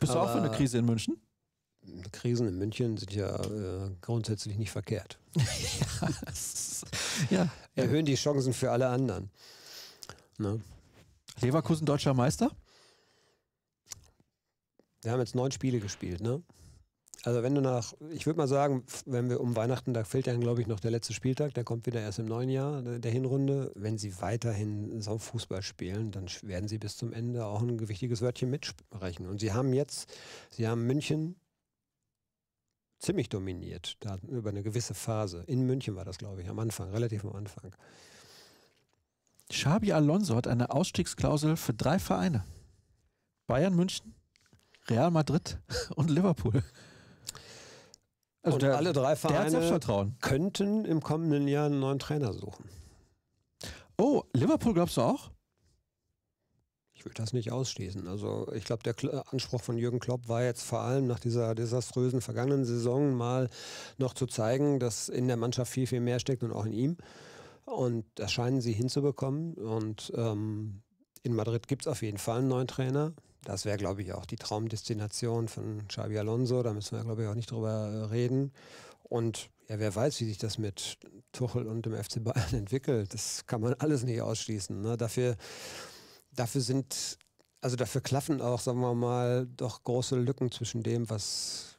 Bist Aber du auch für eine Krise in München? Krisen in München sind ja äh, grundsätzlich nicht verkehrt. ja, ja. Erhöhen die Chancen für alle anderen. Ne? Leverkusen deutscher Meister? Wir haben jetzt neun Spiele gespielt, ne? Also wenn du nach, ich würde mal sagen, wenn wir um Weihnachten, da fehlt dann glaube ich noch der letzte Spieltag, der kommt wieder erst im neuen Jahr der Hinrunde. Wenn sie weiterhin so Fußball spielen, dann werden sie bis zum Ende auch ein gewichtiges Wörtchen mitsprechen. Und sie haben jetzt, sie haben München ziemlich dominiert, da über eine gewisse Phase. In München war das glaube ich am Anfang, relativ am Anfang. Xabi Alonso hat eine Ausstiegsklausel für drei Vereine. Bayern München, Real Madrid und Liverpool. Also und der, alle drei Vereine könnten im kommenden Jahr einen neuen Trainer suchen. Oh, Liverpool glaubst du auch? Ich würde das nicht ausschließen. Also ich glaube, der Anspruch von Jürgen Klopp war jetzt vor allem nach dieser desaströsen vergangenen Saison mal noch zu zeigen, dass in der Mannschaft viel, viel mehr steckt und auch in ihm. Und das scheinen sie hinzubekommen. Und ähm, in Madrid gibt es auf jeden Fall einen neuen Trainer. Das wäre, glaube ich, auch die Traumdestination von Xabi Alonso. Da müssen wir, glaube ich, auch nicht drüber äh, reden. Und ja, wer weiß, wie sich das mit Tuchel und dem FC Bayern entwickelt. Das kann man alles nicht ausschließen. Ne? Dafür, dafür sind, also dafür klaffen auch, sagen wir mal, doch große Lücken zwischen dem, was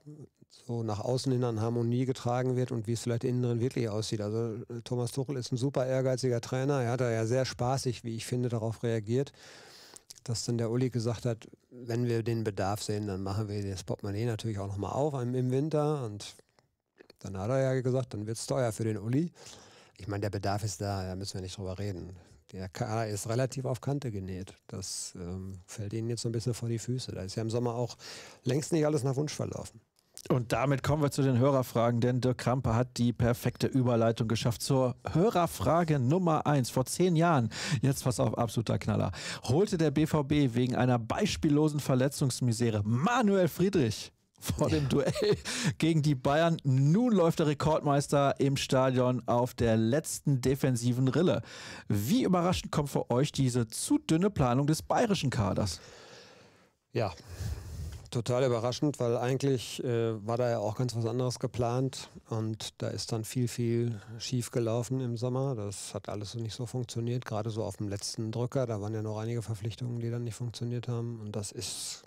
so nach außen hin an Harmonie getragen wird und wie es vielleicht innen drin wirklich aussieht. Also äh, Thomas Tuchel ist ein super ehrgeiziger Trainer. Er hat da ja sehr spaßig, wie ich finde, darauf reagiert, dass dann der Uli gesagt hat, wenn wir den Bedarf sehen, dann machen wir das Portemonnaie natürlich auch nochmal auf im Winter. Und dann hat er ja gesagt, dann wird es teuer für den Uli. Ich meine, der Bedarf ist da, da müssen wir nicht drüber reden. Der Kader ist relativ auf Kante genäht. Das ähm, fällt ihnen jetzt so ein bisschen vor die Füße. Da ist ja im Sommer auch längst nicht alles nach Wunsch verlaufen. Und damit kommen wir zu den Hörerfragen, denn Dirk Krampe hat die perfekte Überleitung geschafft zur Hörerfrage Nummer 1. Vor zehn Jahren, jetzt was auf absoluter Knaller, holte der BVB wegen einer beispiellosen Verletzungsmisere Manuel Friedrich vor dem Duell gegen die Bayern. Nun läuft der Rekordmeister im Stadion auf der letzten defensiven Rille. Wie überraschend kommt für euch diese zu dünne Planung des bayerischen Kaders? Ja, total überraschend, weil eigentlich äh, war da ja auch ganz was anderes geplant und da ist dann viel, viel schief gelaufen im Sommer. Das hat alles so nicht so funktioniert, gerade so auf dem letzten Drücker. Da waren ja noch einige Verpflichtungen, die dann nicht funktioniert haben und das ist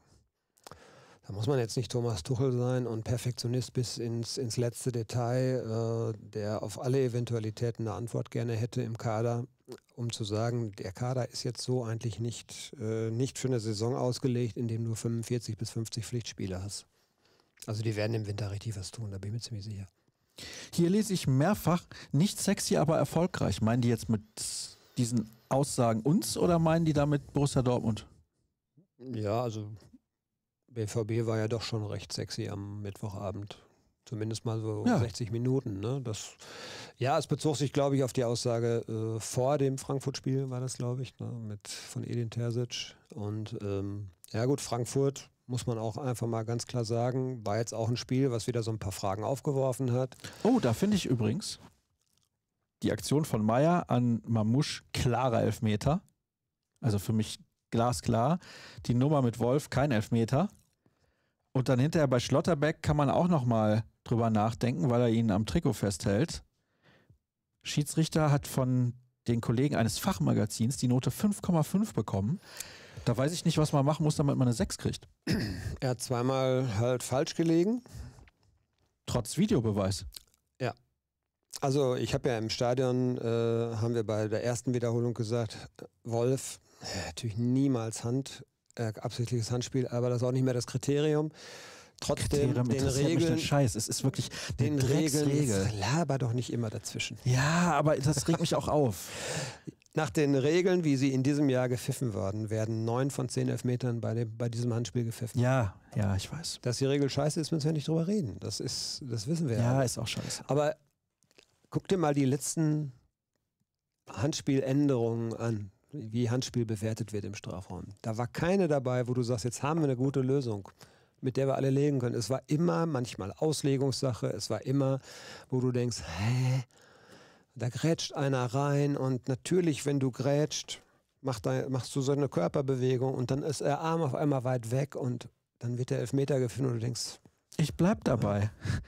da muss man jetzt nicht Thomas Tuchel sein und Perfektionist bis ins, ins letzte Detail, äh, der auf alle Eventualitäten eine Antwort gerne hätte im Kader, um zu sagen, der Kader ist jetzt so eigentlich nicht, äh, nicht für eine Saison ausgelegt, in dem du 45 bis 50 Pflichtspiele hast. Also die werden im Winter richtig was tun, da bin ich mir ziemlich sicher. Hier lese ich mehrfach, nicht sexy, aber erfolgreich. Meinen die jetzt mit diesen Aussagen uns oder meinen die damit Borussia Dortmund? Ja, also BVB war ja doch schon recht sexy am Mittwochabend. Zumindest mal so ja. 60 Minuten. Ne? Das, ja, es bezog sich, glaube ich, auf die Aussage äh, vor dem Frankfurt-Spiel, war das, glaube ich, ne? mit, von Edin Terzic. Und ähm, ja, gut, Frankfurt, muss man auch einfach mal ganz klar sagen, war jetzt auch ein Spiel, was wieder so ein paar Fragen aufgeworfen hat. Oh, da finde ich übrigens die Aktion von Meyer an Mamouche klarer Elfmeter. Also für mich glasklar. Die Nummer mit Wolf kein Elfmeter. Und dann hinterher bei Schlotterbeck kann man auch nochmal drüber nachdenken, weil er ihn am Trikot festhält. Schiedsrichter hat von den Kollegen eines Fachmagazins die Note 5,5 bekommen. Da weiß ich nicht, was man machen muss, damit man eine 6 kriegt. Er hat zweimal halt falsch gelegen. Trotz Videobeweis. Ja. Also ich habe ja im Stadion, äh, haben wir bei der ersten Wiederholung gesagt, äh, Wolf, äh, natürlich niemals Hand äh, absichtliches Handspiel, aber das ist auch nicht mehr das Kriterium. Trotzdem Kriterium den Regeln. Mich Scheiß. Es ist wirklich den Regeln. Regel. Laber doch nicht immer dazwischen. Ja, aber das regt mich auch auf. Nach den Regeln, wie sie in diesem Jahr gepfiffen wurden, werden neun von zehn Elfmetern bei, dem, bei diesem Handspiel gepfiffen. Ja, ja, ich weiß. Dass die Regel scheiße ist, müssen wir nicht drüber reden. Das, ist, das wissen wir ja. Ja, ist auch scheiße. Aber guck dir mal die letzten Handspieländerungen an wie Handspiel bewertet wird im Strafraum. Da war keine dabei, wo du sagst, jetzt haben wir eine gute Lösung, mit der wir alle legen können. Es war immer manchmal Auslegungssache, es war immer, wo du denkst, hä? Da grätscht einer rein und natürlich, wenn du grätscht, macht da, machst du so eine Körperbewegung und dann ist der Arm auf einmal weit weg und dann wird der Elfmeter gefunden und du denkst, ich bleib dabei. Ja.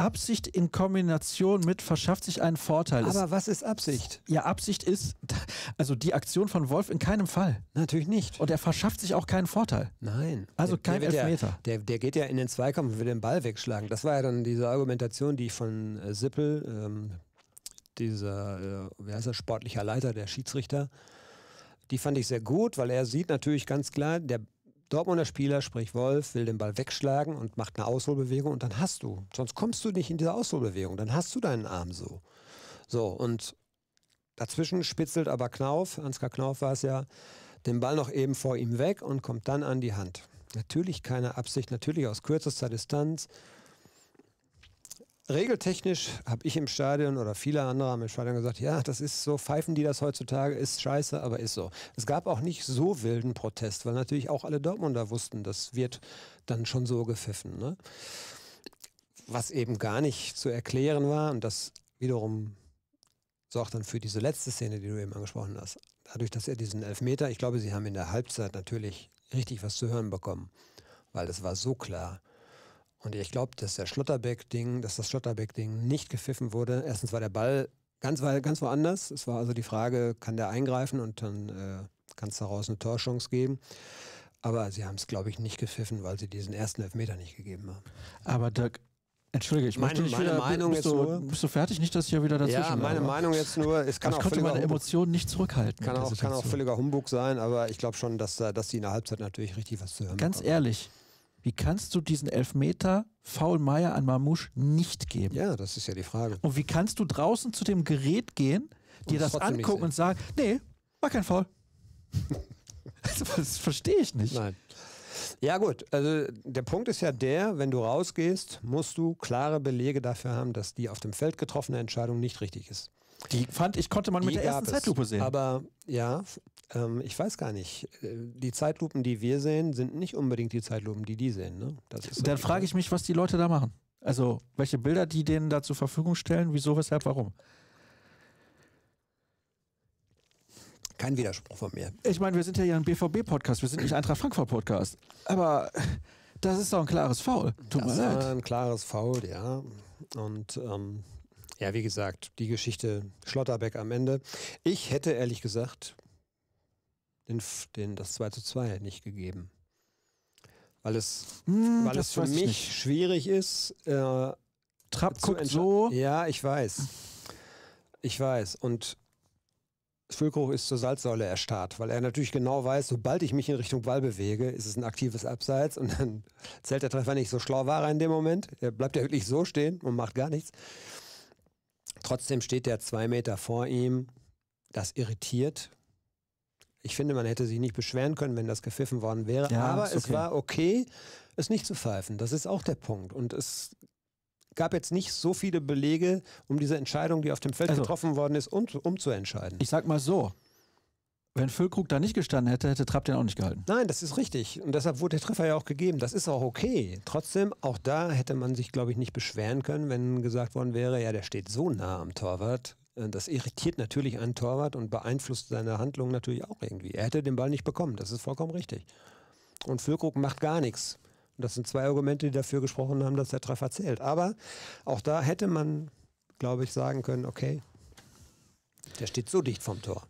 Absicht in Kombination mit verschafft sich einen Vorteil. Aber ist, was ist Absicht? Ja, Absicht ist, also die Aktion von Wolf in keinem Fall. Natürlich nicht. Und er verschafft sich auch keinen Vorteil. Nein. Also der, kein der Elfmeter. Der, der, der, geht ja in den Zweikampf und will den Ball wegschlagen. Das war ja dann diese Argumentation, die ich von äh, Sippel, ähm, dieser, äh, wie heißt er, sportlicher Leiter, der Schiedsrichter, die fand ich sehr gut, weil er sieht natürlich ganz klar, der Dortmunder Spieler, sprich Wolf, will den Ball wegschlagen und macht eine Ausholbewegung und dann hast du. Sonst kommst du nicht in diese Ausholbewegung, dann hast du deinen Arm so. So, und dazwischen spitzelt aber Knauf, Ansgar Knauf war es ja, den Ball noch eben vor ihm weg und kommt dann an die Hand. Natürlich keine Absicht, natürlich aus kürzester Distanz regeltechnisch habe ich im Stadion oder viele andere haben im Stadion gesagt, ja, das ist so, pfeifen die das heutzutage, ist scheiße, aber ist so. Es gab auch nicht so wilden Protest, weil natürlich auch alle Dortmunder wussten, das wird dann schon so gepfiffen. Ne? Was eben gar nicht zu erklären war und das wiederum sorgt dann für diese letzte Szene, die du eben angesprochen hast. Dadurch, dass er diesen Elfmeter, ich glaube, sie haben in der Halbzeit natürlich richtig was zu hören bekommen, weil das war so klar und ich glaube, dass der Schlotterbeck-Ding, dass das Schlotterbeck-Ding nicht gepfiffen wurde. Erstens war der Ball ganz, ganz woanders. Es war also die Frage, kann der eingreifen und dann äh, kann es daraus eine Torchance geben. Aber sie haben es, glaube ich, nicht gepfiffen, weil sie diesen ersten Elfmeter nicht gegeben haben. Aber Dirk, Entschuldige, ich meine, meine wieder, Meinung bist jetzt du, nur. Bist du fertig? Nicht, dass ich hier wieder dazwischen Ja, meine war, Meinung jetzt nur. Es kann ich auch konnte meine Humbug, Emotionen nicht zurückhalten. Kann auch, kann auch völliger Humbug sein, aber ich glaube schon, dass, äh, dass die in der Halbzeit natürlich richtig was zu hören haben. Ganz haben. ehrlich, wie kannst du diesen Elfmeter Faul Meier an Mamouche nicht geben? Ja, das ist ja die Frage. Und wie kannst du draußen zu dem Gerät gehen, dir das, das angucken und sagen, nee, war kein Faul. das verstehe ich nicht. Nein. Ja gut, also der Punkt ist ja der, wenn du rausgehst, musst du klare Belege dafür haben, dass die auf dem Feld getroffene Entscheidung nicht richtig ist. Die fand ich, konnte man die mit der ersten Zeitlupe sehen. Aber ja, ähm, ich weiß gar nicht. Äh, die Zeitlupen, die wir sehen, sind nicht unbedingt die Zeitlupen, die die sehen. Ne? Dann frage ich mich, was die Leute da machen. Also, welche Bilder die denen da zur Verfügung stellen, wieso, weshalb, warum. Kein Widerspruch von mir. Ich meine, wir sind ja hier ein BVB-Podcast, wir sind nicht Eintracht Frankfurt-Podcast. Aber das ist doch ein klares Foul. Tut das mir leid. ein klares Foul, ja. Und ähm, ja, wie gesagt, die Geschichte Schlotterbeck am Ende. Ich hätte ehrlich gesagt den, den, das 2 zu 2 halt nicht gegeben. Weil es, hm, weil es für mich schwierig ist. Äh, Trapp guckt so. Ja, ich weiß. Ich weiß. Und Füllkrug ist zur Salzsäule erstarrt, weil er natürlich genau weiß, sobald ich mich in Richtung Ball bewege, ist es ein aktives Abseits und dann zählt der Treffer nicht. So schlau war er in dem Moment. Er bleibt ja wirklich so stehen und macht gar nichts. Trotzdem steht der zwei Meter vor ihm. Das irritiert, ich finde, man hätte sich nicht beschweren können, wenn das gepfiffen worden wäre. Ja, aber okay. es war okay, es nicht zu pfeifen. Das ist auch der Punkt. Und es gab jetzt nicht so viele Belege, um diese Entscheidung, die auf dem Feld also, getroffen worden ist, um, um Ich sag mal so, wenn Füllkrug da nicht gestanden hätte, hätte Trapp den auch nicht gehalten. Nein, das ist richtig. Und deshalb wurde der Treffer ja auch gegeben. Das ist auch okay. Trotzdem, auch da hätte man sich, glaube ich, nicht beschweren können, wenn gesagt worden wäre, ja, der steht so nah am Torwart. Äh, das irritiert natürlich einen Torwart und beeinflusst seine Handlung natürlich auch irgendwie. Er hätte den Ball nicht bekommen, das ist vollkommen richtig. Und Füllkrug macht gar nichts. Und das sind zwei Argumente, die dafür gesprochen haben, dass der Treffer zählt. Aber auch da hätte man, glaube ich, sagen können, okay, der steht so dicht vom Tor.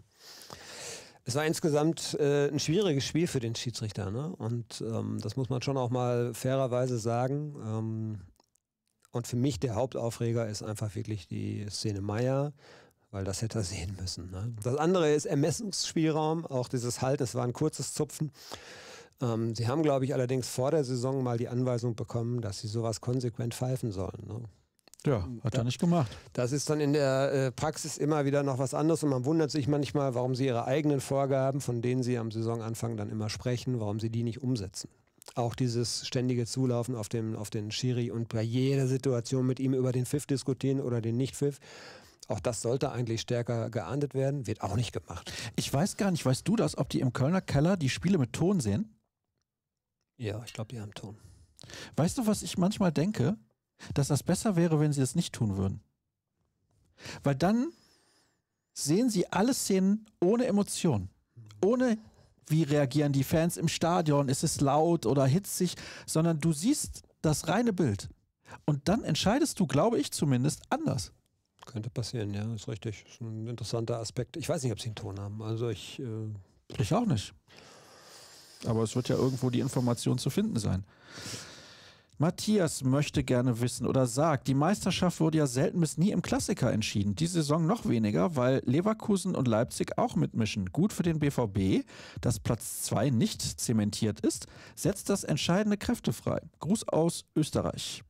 Es war insgesamt äh, ein schwieriges Spiel für den Schiedsrichter. Ne? Und ähm, das muss man schon auch mal fairerweise sagen. Ähm, und für mich der Hauptaufreger ist einfach wirklich die Szene Meier, weil das hätte er sehen müssen. Ne? Das andere ist Ermessungsspielraum, auch dieses Halten, es war ein kurzes Zupfen. Ähm, sie haben, glaube ich, allerdings vor der Saison mal die Anweisung bekommen, dass sie sowas konsequent pfeifen sollen. Ne? Ja, hat er nicht gemacht. Das ist dann in der äh, Praxis immer wieder noch was anderes und man wundert sich manchmal, warum sie ihre eigenen Vorgaben, von denen sie am Saisonanfang dann immer sprechen, warum sie die nicht umsetzen auch dieses ständige Zulaufen auf, dem, auf den Schiri und bei jeder Situation mit ihm über den Pfiff diskutieren oder den Nicht-Pfiff. Auch das sollte eigentlich stärker geahndet werden, wird auch nicht gemacht. Ich weiß gar nicht, weißt du das, ob die im Kölner Keller die Spiele mit Ton sehen? Ja, ich glaube, die haben Ton. Weißt du, was ich manchmal denke? Dass das besser wäre, wenn sie das nicht tun würden. Weil dann sehen sie alle Szenen ohne Emotion, ohne wie reagieren die Fans im Stadion, ist es laut oder hitzig, sondern du siehst das reine Bild. Und dann entscheidest du, glaube ich zumindest, anders. Könnte passieren, ja, ist richtig. Ist ein interessanter Aspekt. Ich weiß nicht, ob sie einen Ton haben. Also ich. Äh ich auch nicht. Aber es wird ja irgendwo die Information zu finden sein. Matthias möchte gerne wissen oder sagt, die Meisterschaft wurde ja selten bis nie im Klassiker entschieden. Die Saison noch weniger, weil Leverkusen und Leipzig auch mitmischen. Gut für den BVB, dass Platz 2 nicht zementiert ist, setzt das entscheidende Kräfte frei. Gruß aus Österreich.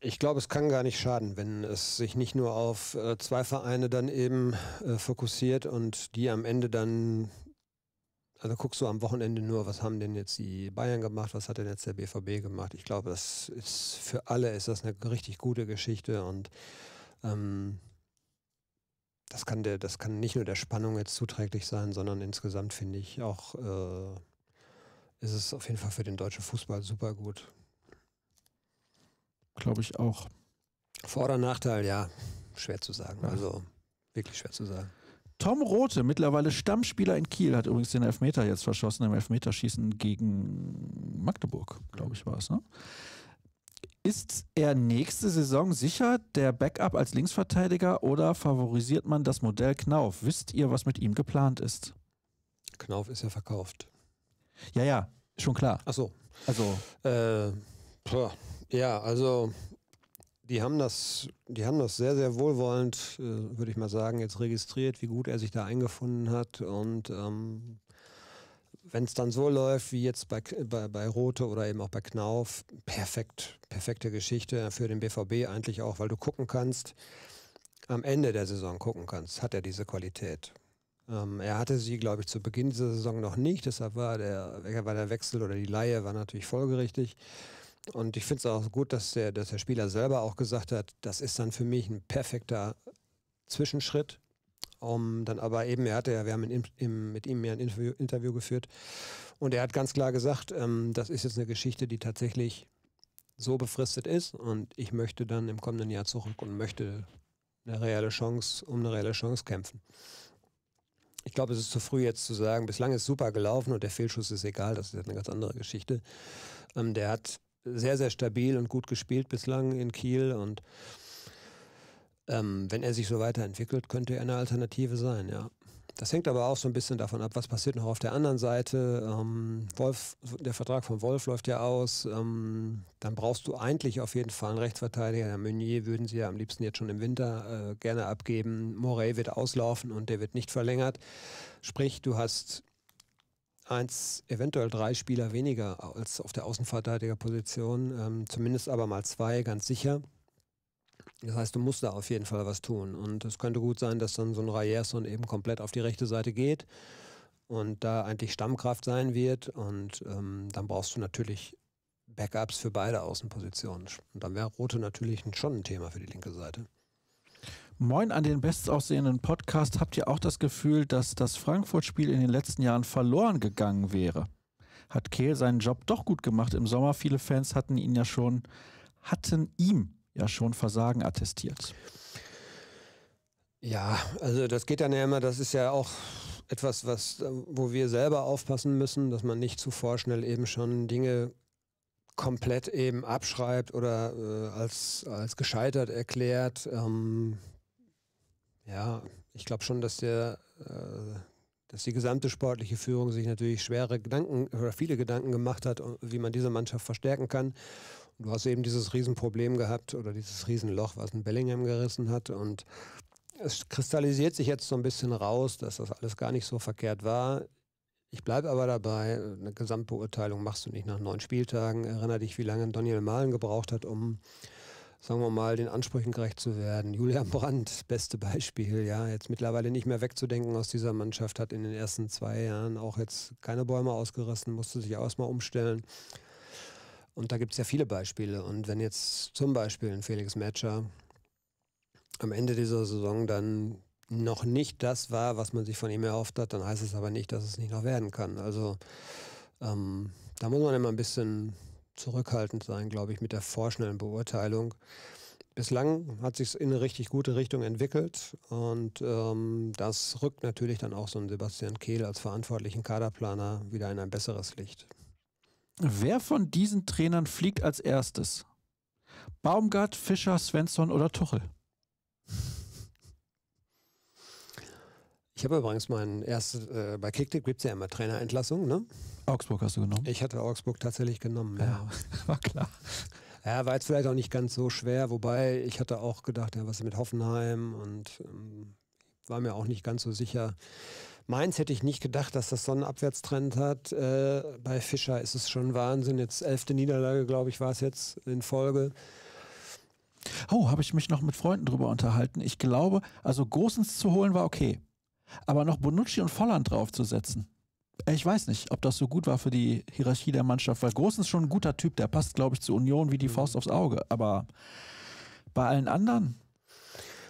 Ich glaube, es kann gar nicht schaden, wenn es sich nicht nur auf äh, zwei Vereine dann eben äh, fokussiert und die am Ende dann also guckst du am Wochenende nur, was haben denn jetzt die Bayern gemacht, was hat denn jetzt der BVB gemacht? Ich glaube, das ist für alle ist das eine richtig gute Geschichte und ähm, das kann der, das kann nicht nur der Spannung jetzt zuträglich sein, sondern insgesamt finde ich auch äh, ist es auf jeden Fall für den deutschen Fußball super gut. Glaube ich auch. Vor- oder Nachteil, ja, schwer zu sagen. Ja. Also wirklich schwer zu sagen. Tom Rote, mittlerweile Stammspieler in Kiel, hat übrigens den Elfmeter jetzt verschossen im Elfmeterschießen gegen Magdeburg, glaube ich, war es. Ne? Ist er nächste Saison sicher der Backup als Linksverteidiger oder favorisiert man das Modell Knauf? Wisst ihr, was mit ihm geplant ist? Knauf ist ja verkauft. Ja, ja, schon klar. Ach so. Also. Äh, ja, also die haben das, die haben das sehr, sehr wohlwollend, äh, würde ich mal sagen, jetzt registriert, wie gut er sich da eingefunden hat. Und ähm, wenn es dann so läuft wie jetzt bei, bei, bei Rote oder eben auch bei Knauf, perfekt, perfekte Geschichte für den BVB eigentlich auch, weil du gucken kannst, am Ende der Saison gucken kannst, hat er diese Qualität. Ähm, er hatte sie, glaube ich, zu Beginn dieser Saison noch nicht, deshalb war der, war der Wechsel oder die Laie war natürlich folgerichtig. Und ich finde es auch gut, dass der, dass der Spieler selber auch gesagt hat, das ist dann für mich ein perfekter Zwischenschritt, um dann aber eben, er hatte ja, wir haben in, im, mit ihm ja ein Interview, Interview, geführt und er hat ganz klar gesagt, ähm, das ist jetzt eine Geschichte, die tatsächlich so befristet ist und ich möchte dann im kommenden Jahr zurück und möchte eine reale Chance, um eine reale Chance kämpfen. Ich glaube, es ist zu früh jetzt zu sagen, bislang ist super gelaufen und der Fehlschuss ist egal, das ist eine ganz andere Geschichte. Ähm, der hat sehr, sehr stabil und gut gespielt bislang in Kiel und ähm, wenn er sich so weiterentwickelt, könnte er eine Alternative sein, ja. Das hängt aber auch so ein bisschen davon ab, was passiert noch auf der anderen Seite. Ähm, Wolf, der Vertrag von Wolf läuft ja aus. Ähm, dann brauchst du eigentlich auf jeden Fall einen Rechtsverteidiger. Herr Meunier würden sie ja am liebsten jetzt schon im Winter äh, gerne abgeben. Morey wird auslaufen und der wird nicht verlängert. Sprich, du hast eins, eventuell drei Spieler weniger als auf der Außenverteidigerposition, ähm, zumindest aber mal zwei, ganz sicher. Das heißt, du musst da auf jeden Fall was tun. Und es könnte gut sein, dass dann so ein Rayerson eben komplett auf die rechte Seite geht und da eigentlich Stammkraft sein wird. Und ähm, dann brauchst du natürlich Backups für beide Außenpositionen. Und dann wäre Rote natürlich schon ein Thema für die linke Seite. Moin an den bestaussehenden Podcast. Habt ihr auch das Gefühl, dass das Frankfurt-Spiel in den letzten Jahren verloren gegangen wäre? Hat Kehl seinen Job doch gut gemacht im Sommer? Viele Fans hatten ihn ja schon, hatten ihm ja schon Versagen attestiert. Ja, also das geht dann ja immer, das ist ja auch etwas, was, wo wir selber aufpassen müssen, dass man nicht zu vorschnell eben schon Dinge komplett eben abschreibt oder äh, als, als gescheitert erklärt. Ähm, ja, ich glaube schon, dass der, äh, dass die gesamte sportliche Führung sich natürlich schwere Gedanken oder viele Gedanken gemacht hat, wie man diese Mannschaft verstärken kann. Und du hast eben dieses Riesenproblem gehabt oder dieses Riesenloch, was ein Bellingham gerissen hat und es kristallisiert sich jetzt so ein bisschen raus, dass das alles gar nicht so verkehrt war. Ich bleibe aber dabei, eine Gesamtbeurteilung machst du nicht nach neun Spieltagen. Erinner dich, wie lange Daniel Mahlen gebraucht hat, um sagen wir mal, den Ansprüchen gerecht zu werden. Julian Brandt, beste Beispiel, ja, jetzt mittlerweile nicht mehr wegzudenken aus dieser Mannschaft, hat in den ersten zwei Jahren auch jetzt keine Bäume ausgerissen, musste sich auch erstmal umstellen. Und da gibt es ja viele Beispiele. Und wenn jetzt zum Beispiel ein Felix Matcher am Ende dieser Saison dann noch nicht das war, was man sich von ihm erhofft hat, dann heißt es aber nicht, dass es nicht noch werden kann. Also ähm, da muss man immer ein bisschen zurückhaltend sein, glaube ich, mit der vorschnellen Beurteilung. Bislang hat sich es in eine richtig gute Richtung entwickelt und ähm, das rückt natürlich dann auch so einen Sebastian Kehl als verantwortlichen Kaderplaner wieder in ein besseres Licht. Wer von diesen Trainern fliegt als erstes? Baumgart, Fischer, Svensson oder Tuchel? Ich habe übrigens mein erstes, äh, bei Kicktick gibt es ja immer Trainerentlassungen, ne? Augsburg hast du genommen? Ich hatte Augsburg tatsächlich genommen, ja. ja. War klar. Ja, war jetzt vielleicht auch nicht ganz so schwer, wobei ich hatte auch gedacht, ja, was mit Hoffenheim und ähm, war mir auch nicht ganz so sicher. Mainz hätte ich nicht gedacht, dass das Sonnenabwärtstrend hat. Äh, bei Fischer ist es schon Wahnsinn. Jetzt elfte Niederlage, glaube ich, war es jetzt in Folge. Oh, habe ich mich noch mit Freunden drüber unterhalten. Ich glaube, also Großens zu holen war okay. Aber noch Bonucci und Volland draufzusetzen. Äh, ich weiß nicht, ob das so gut war für die Hierarchie der Mannschaft, weil Großen ist schon ein guter Typ, der passt, glaube ich, zur Union wie die mhm. Faust aufs Auge. Aber bei allen anderen.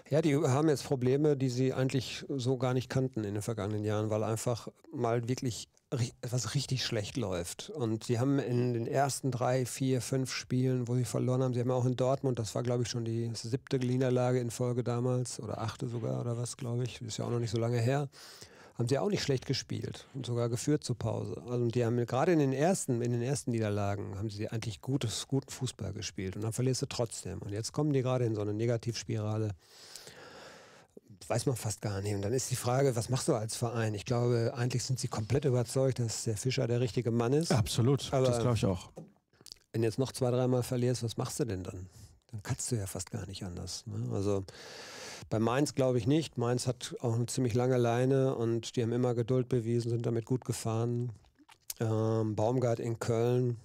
Ja, die haben jetzt Probleme, die sie eigentlich so gar nicht kannten in den vergangenen Jahren, weil einfach mal wirklich etwas richtig schlecht läuft. Und sie haben in den ersten drei, vier, fünf Spielen, wo sie verloren haben, sie haben auch in Dortmund, das war glaube ich schon die siebte Niederlage in Folge damals oder achte sogar oder was, glaube ich, ist ja auch noch nicht so lange her haben sie auch nicht schlecht gespielt und sogar geführt zur Pause. Also die haben gerade in den ersten, in den ersten Niederlagen haben sie eigentlich gutes, guten Fußball gespielt und dann verlierst du trotzdem. Und jetzt kommen die gerade in so eine Negativspirale. Weiß man fast gar nicht. Und dann ist die Frage, was machst du als Verein? Ich glaube, eigentlich sind sie komplett überzeugt, dass der Fischer der richtige Mann ist. Absolut, Aber das glaube ich auch. Wenn du jetzt noch zwei, dreimal verlierst, was machst du denn dann? Dann kannst du ja fast gar nicht anders. Ne? Also bei Mainz glaube ich nicht. Mainz hat auch eine ziemlich lange Leine und die haben immer Geduld bewiesen, sind damit gut gefahren. Ähm, Baumgart in Köln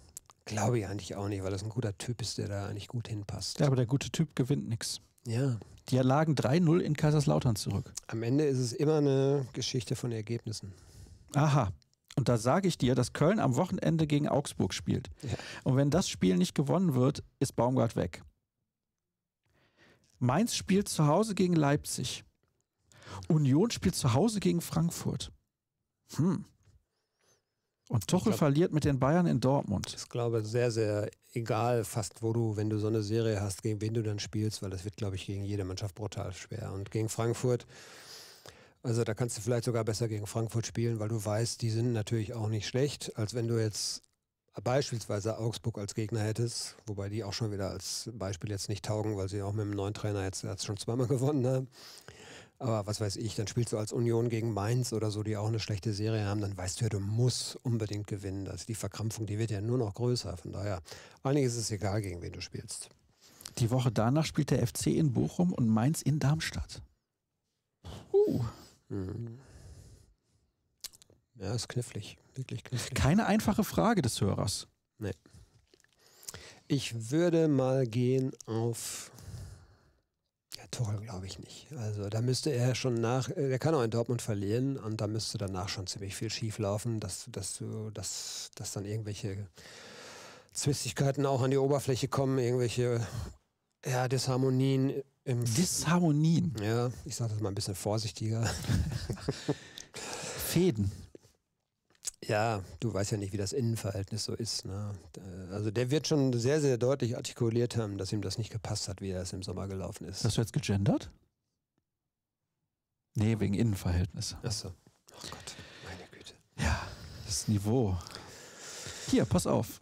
glaube ich eigentlich auch nicht, weil das ein guter Typ ist, der da eigentlich gut hinpasst. Ja, aber der gute Typ gewinnt nichts. Ja. Die lagen 3-0 in Kaiserslautern zurück. Am Ende ist es immer eine Geschichte von Ergebnissen. Aha. Und da sage ich dir, dass Köln am Wochenende gegen Augsburg spielt. Ja. Und wenn das Spiel nicht gewonnen wird, ist Baumgart weg. Mainz spielt zu Hause gegen Leipzig. Union spielt zu Hause gegen Frankfurt. Hm. Und Tuchel glaub, verliert mit den Bayern in Dortmund. Ich glaube, sehr, sehr egal, fast wo du, wenn du so eine Serie hast, gegen wen du dann spielst, weil das wird, glaube ich, gegen jede Mannschaft brutal schwer. Und gegen Frankfurt, also da kannst du vielleicht sogar besser gegen Frankfurt spielen, weil du weißt, die sind natürlich auch nicht schlecht, als wenn du jetzt beispielsweise Augsburg als Gegner hättest, wobei die auch schon wieder als Beispiel jetzt nicht taugen, weil sie auch mit dem neuen Trainer jetzt, jetzt schon zweimal gewonnen haben. Ne? Aber was weiß ich, dann spielst du als Union gegen Mainz oder so, die auch eine schlechte Serie haben, dann weißt du ja, du musst unbedingt gewinnen. Also die Verkrampfung, die wird ja nur noch größer. Von daher, einiges ist es egal, gegen wen du spielst. Die Woche danach spielt der FC in Bochum und Mainz in Darmstadt. Uh. Mhm. Ja, ist knifflig. Wirklich knifflig. Keine einfache Frage des Hörers. Nee. Ich würde mal gehen auf. Ja, Tuchel glaube ich nicht. Also da müsste er schon nach, äh, er kann auch in Dortmund verlieren und da müsste danach schon ziemlich viel schieflaufen, dass, dass, du, dass, dass dann irgendwelche Zwistigkeiten auch an die Oberfläche kommen, irgendwelche ja, Disharmonien im Disharmonien. Ja, ich sage das mal ein bisschen vorsichtiger. Fäden. Ja, du weißt ja nicht, wie das Innenverhältnis so ist. Ne? Also der wird schon sehr, sehr deutlich artikuliert haben, dass ihm das nicht gepasst hat, wie er es im Sommer gelaufen ist. Hast du jetzt gegendert? Nee, wegen Innenverhältnis. Achso. Oh Gott, meine Güte. Ja, das Niveau. Hier, pass auf.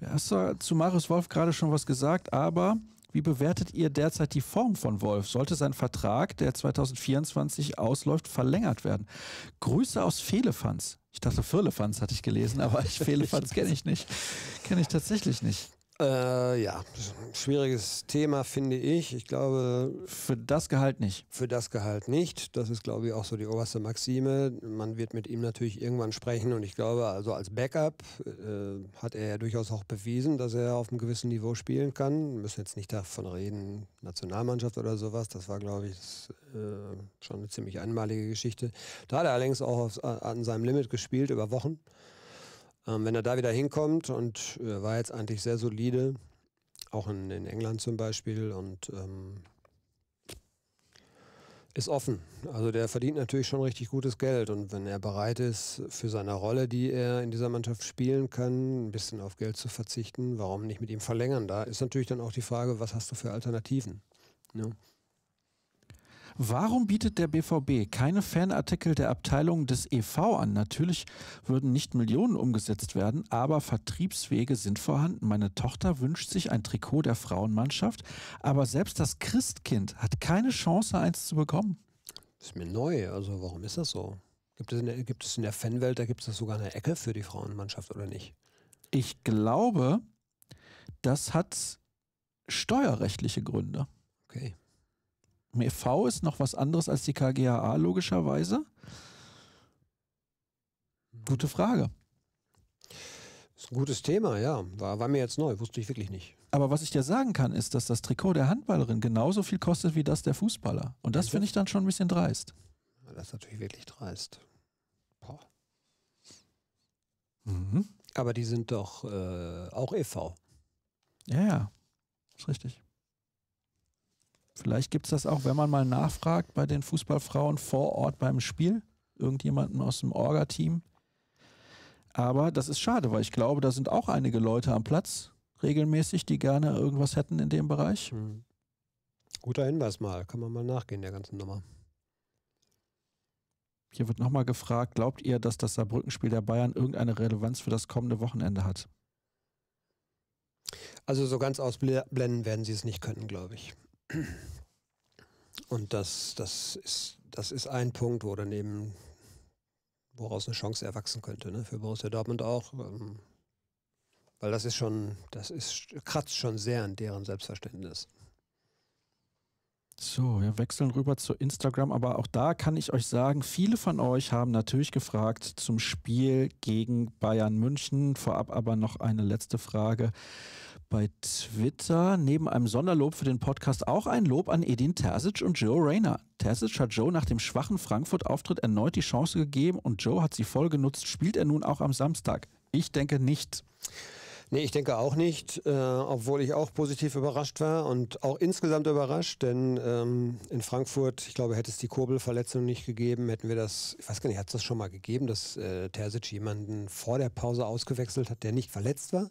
Du hast zu Marius Wolf gerade schon was gesagt, aber wie bewertet ihr derzeit die Form von Wolf? Sollte sein Vertrag, der 2024 ausläuft, verlängert werden? Grüße aus Fehlefanz. Ich dachte, Firlefanz hatte ich gelesen, aber ich Fehlefanz kenne ich nicht. Kenne ich tatsächlich nicht. Äh, ja, schwieriges Thema finde ich. Ich glaube. Für das Gehalt nicht. Für das Gehalt nicht. Das ist, glaube ich, auch so die oberste Maxime. Man wird mit ihm natürlich irgendwann sprechen und ich glaube, also als Backup äh, hat er ja durchaus auch bewiesen, dass er auf einem gewissen Niveau spielen kann. Wir müssen jetzt nicht davon reden, Nationalmannschaft oder sowas. Das war, glaube ich, das, äh, schon eine ziemlich einmalige Geschichte. Da hat er allerdings auch auf, äh, an seinem Limit gespielt über Wochen. Ähm, wenn er da wieder hinkommt und äh, war jetzt eigentlich sehr solide, auch in, in England zum Beispiel und ähm, ist offen. Also der verdient natürlich schon richtig gutes Geld und wenn er bereit ist, für seine Rolle, die er in dieser Mannschaft spielen kann, ein bisschen auf Geld zu verzichten, warum nicht mit ihm verlängern? Da ist natürlich dann auch die Frage, was hast du für Alternativen? Ja. Ne? Warum bietet der BVB keine Fanartikel der Abteilung des EV an? Natürlich würden nicht Millionen umgesetzt werden, aber Vertriebswege sind vorhanden. Meine Tochter wünscht sich ein Trikot der Frauenmannschaft, aber selbst das Christkind hat keine Chance, eins zu bekommen. Das ist mir neu. Also warum ist das so? Gibt es in der, gibt es in der Fanwelt, da gibt es sogar eine Ecke für die Frauenmannschaft oder nicht? Ich glaube, das hat steuerrechtliche Gründe. Okay. Im e.V. ist noch was anderes als die KGAA, logischerweise. Gute Frage. Das ist ein gutes Thema, ja. War, war, mir jetzt neu, wusste ich wirklich nicht. Aber was ich dir sagen kann, ist, dass das Trikot der Handballerin genauso viel kostet wie das der Fußballer. Und das finde ich dann schon ein bisschen dreist. Das ist natürlich wirklich dreist. Boah. Mhm. Aber die sind doch äh, auch e.V. Ja, ja. Ist richtig. Vielleicht gibt es das auch, wenn man mal nachfragt bei den Fußballfrauen vor Ort beim Spiel, irgendjemanden aus dem Orga-Team. Aber das ist schade, weil ich glaube, da sind auch einige Leute am Platz regelmäßig, die gerne irgendwas hätten in dem Bereich. Hm. Guter Hinweis mal, kann man mal nachgehen der ganzen Nummer. Hier wird nochmal gefragt, glaubt ihr, dass das Saarbrückenspiel der Bayern irgendeine Relevanz für das kommende Wochenende hat? Also so ganz ausblenden werden sie es nicht können, glaube ich. Und das, das, ist, das ist ein Punkt, wo daneben, woraus eine Chance erwachsen könnte, ne? für Borussia Dortmund auch. Ähm, weil das ist schon, das ist, kratzt schon sehr an deren Selbstverständnis. So, wir wechseln rüber zu Instagram, aber auch da kann ich euch sagen, viele von euch haben natürlich gefragt zum Spiel gegen Bayern München. Vorab aber noch eine letzte Frage bei Twitter neben einem Sonderlob für den Podcast auch ein Lob an Edin Terzic und Joe Rayner. Terzic hat Joe nach dem schwachen Frankfurt-Auftritt erneut die Chance gegeben und Joe hat sie voll genutzt. Spielt er nun auch am Samstag? Ich denke nicht. Nee, ich denke auch nicht, äh, obwohl ich auch positiv überrascht war und auch insgesamt überrascht, denn ähm, in Frankfurt, ich glaube, hätte es die Kurbelverletzung nicht gegeben, hätten wir das, ich weiß gar nicht, hat es das schon mal gegeben, dass äh, Terzic jemanden vor der Pause ausgewechselt hat, der nicht verletzt war?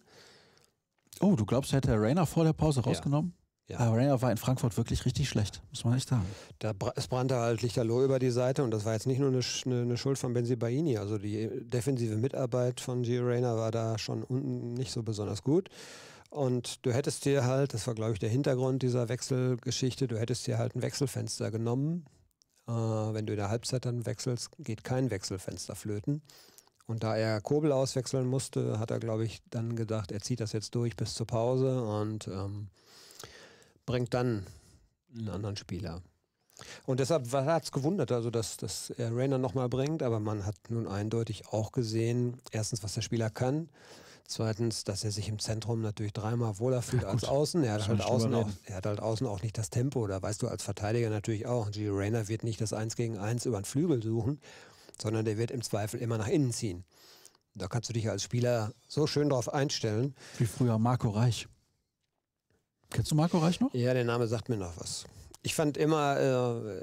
Oh, du glaubst, hätte Rainer vor der Pause rausgenommen? Ja. Ja. Ah, Aber Rainer war in Frankfurt wirklich richtig schlecht, muss man echt sagen. Da es brannte halt Lichterloh über die Seite und das war jetzt nicht nur eine, eine Schuld von Benzi Baini. Also die defensive Mitarbeit von G. Rainer war da schon unten nicht so besonders gut. Und du hättest dir halt, das war glaube ich der Hintergrund dieser Wechselgeschichte, du hättest dir halt ein Wechselfenster genommen. Äh, wenn du in der Halbzeit dann wechselst, geht kein Wechselfenster flöten. Und da er Kobel auswechseln musste, hat er, glaube ich, dann gedacht, er zieht das jetzt durch bis zur Pause und ähm, bringt dann einen anderen Spieler. Und deshalb hat es gewundert, also dass, dass er Rainer nochmal bringt, aber man hat nun eindeutig auch gesehen, erstens, was der Spieler kann, zweitens, dass er sich im Zentrum natürlich dreimal wohler fühlt ja, als außen. Er hat, halt außen auch, er hat halt außen auch nicht das Tempo, da weißt du als Verteidiger natürlich auch, G. Rainer wird nicht das Eins gegen Eins über den Flügel suchen, sondern der wird im Zweifel immer nach innen ziehen. Da kannst du dich als Spieler so schön drauf einstellen. Wie früher Marco Reich. Kennst du Marco Reich noch? Ja, der Name sagt mir noch was. Ich fand immer, äh, äh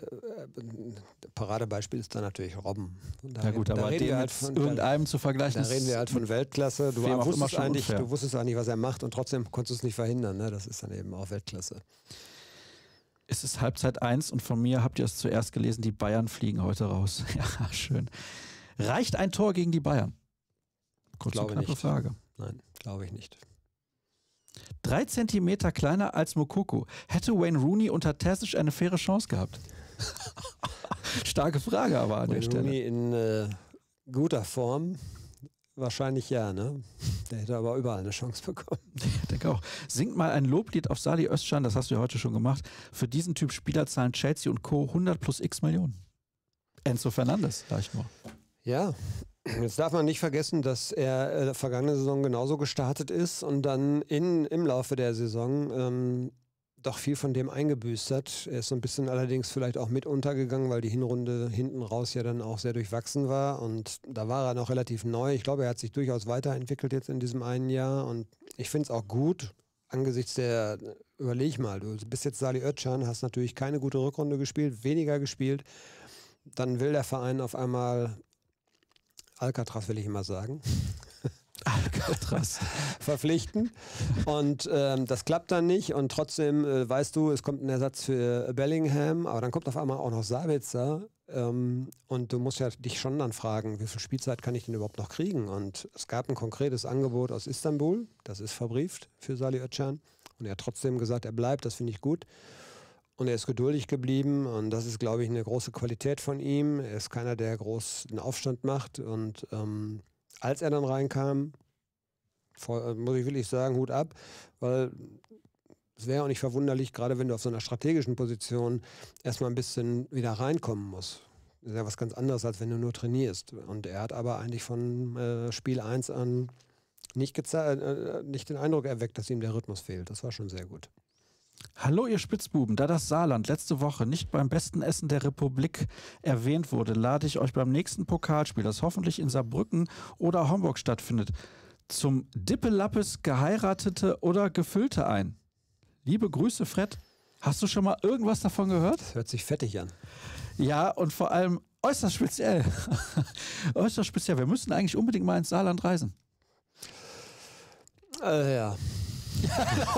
Paradebeispiel ist da natürlich Robben. Da, ja gut, da aber reden wir halt von, irgendeinem zu vergleichen. Da reden wir halt von Weltklasse. Du wusstest, eigentlich, du wusstest eigentlich, was er macht und trotzdem konntest du es nicht verhindern. Ne? Das ist dann eben auch Weltklasse. Es ist Halbzeit eins und von mir habt ihr es zuerst gelesen, die Bayern fliegen heute raus. ja, schön. Reicht ein Tor gegen die Bayern? Kurze glaube knappe nicht. Frage. Nein, glaube ich nicht. Drei Zentimeter kleiner als Mokoko. Hätte Wayne Rooney unter Tessisch eine faire Chance gehabt? Starke Frage aber an Wayne der Stelle. Rooney in äh, guter Form. Wahrscheinlich ja, ne? Der hätte aber überall eine Chance bekommen. Ich denke auch. Singt mal ein Loblied auf Sali Özcan, das hast du ja heute schon gemacht. Für diesen Typ Spieler zahlen Chelsea und Co. 100 plus x Millionen. Enzo Fernandes, sag ich mal. Ja, Jetzt darf man nicht vergessen, dass er äh, vergangene Saison genauso gestartet ist und dann in, im Laufe der Saison ähm, doch viel von dem eingebüßt hat. Er ist so ein bisschen allerdings vielleicht auch mit untergegangen, weil die Hinrunde hinten raus ja dann auch sehr durchwachsen war. Und da war er noch relativ neu. Ich glaube, er hat sich durchaus weiterentwickelt jetzt in diesem einen Jahr. Und ich finde es auch gut, angesichts der, überleg mal, du bist jetzt Sali Özcan, hast natürlich keine gute Rückrunde gespielt, weniger gespielt. Dann will der Verein auf einmal Alcatraz, will ich immer sagen. Alcatraz verpflichten. Und ähm, das klappt dann nicht. Und trotzdem äh, weißt du, es kommt ein Ersatz für Bellingham, aber dann kommt auf einmal auch noch Sabitzer. Ähm, und du musst ja dich schon dann fragen, wie viel Spielzeit kann ich denn überhaupt noch kriegen? Und es gab ein konkretes Angebot aus Istanbul, das ist verbrieft für Sali Özcan. Und er hat trotzdem gesagt, er bleibt, das finde ich gut. Und er ist geduldig geblieben und das ist, glaube ich, eine große Qualität von ihm. Er ist keiner, der groß einen Aufstand macht und ähm, als er dann reinkam, äh, muss ich wirklich sagen, Hut ab, weil es wäre auch nicht verwunderlich, gerade wenn du auf so einer strategischen Position erstmal ein bisschen wieder reinkommen musst. Das ist ja was ganz anderes, als wenn du nur trainierst. Und er hat aber eigentlich von äh, Spiel 1 an nicht, äh, äh, nicht den Eindruck erweckt, dass ihm der Rhythmus fehlt. Das war schon sehr gut. Hallo ihr Spitzbuben, da das Saarland letzte Woche nicht beim besten Essen der Republik erwähnt wurde, lade ich euch beim nächsten Pokalspiel, das hoffentlich in Saarbrücken oder Homburg stattfindet, zum Dippelappes geheiratete oder gefüllte ein. Liebe Grüße, Fred. Hast du schon mal irgendwas davon gehört? Das hört sich fettig an. Ja, und vor allem äußerst speziell. äußerst speziell. Wir müssen eigentlich unbedingt mal ins Saarland reisen. Äh, ja.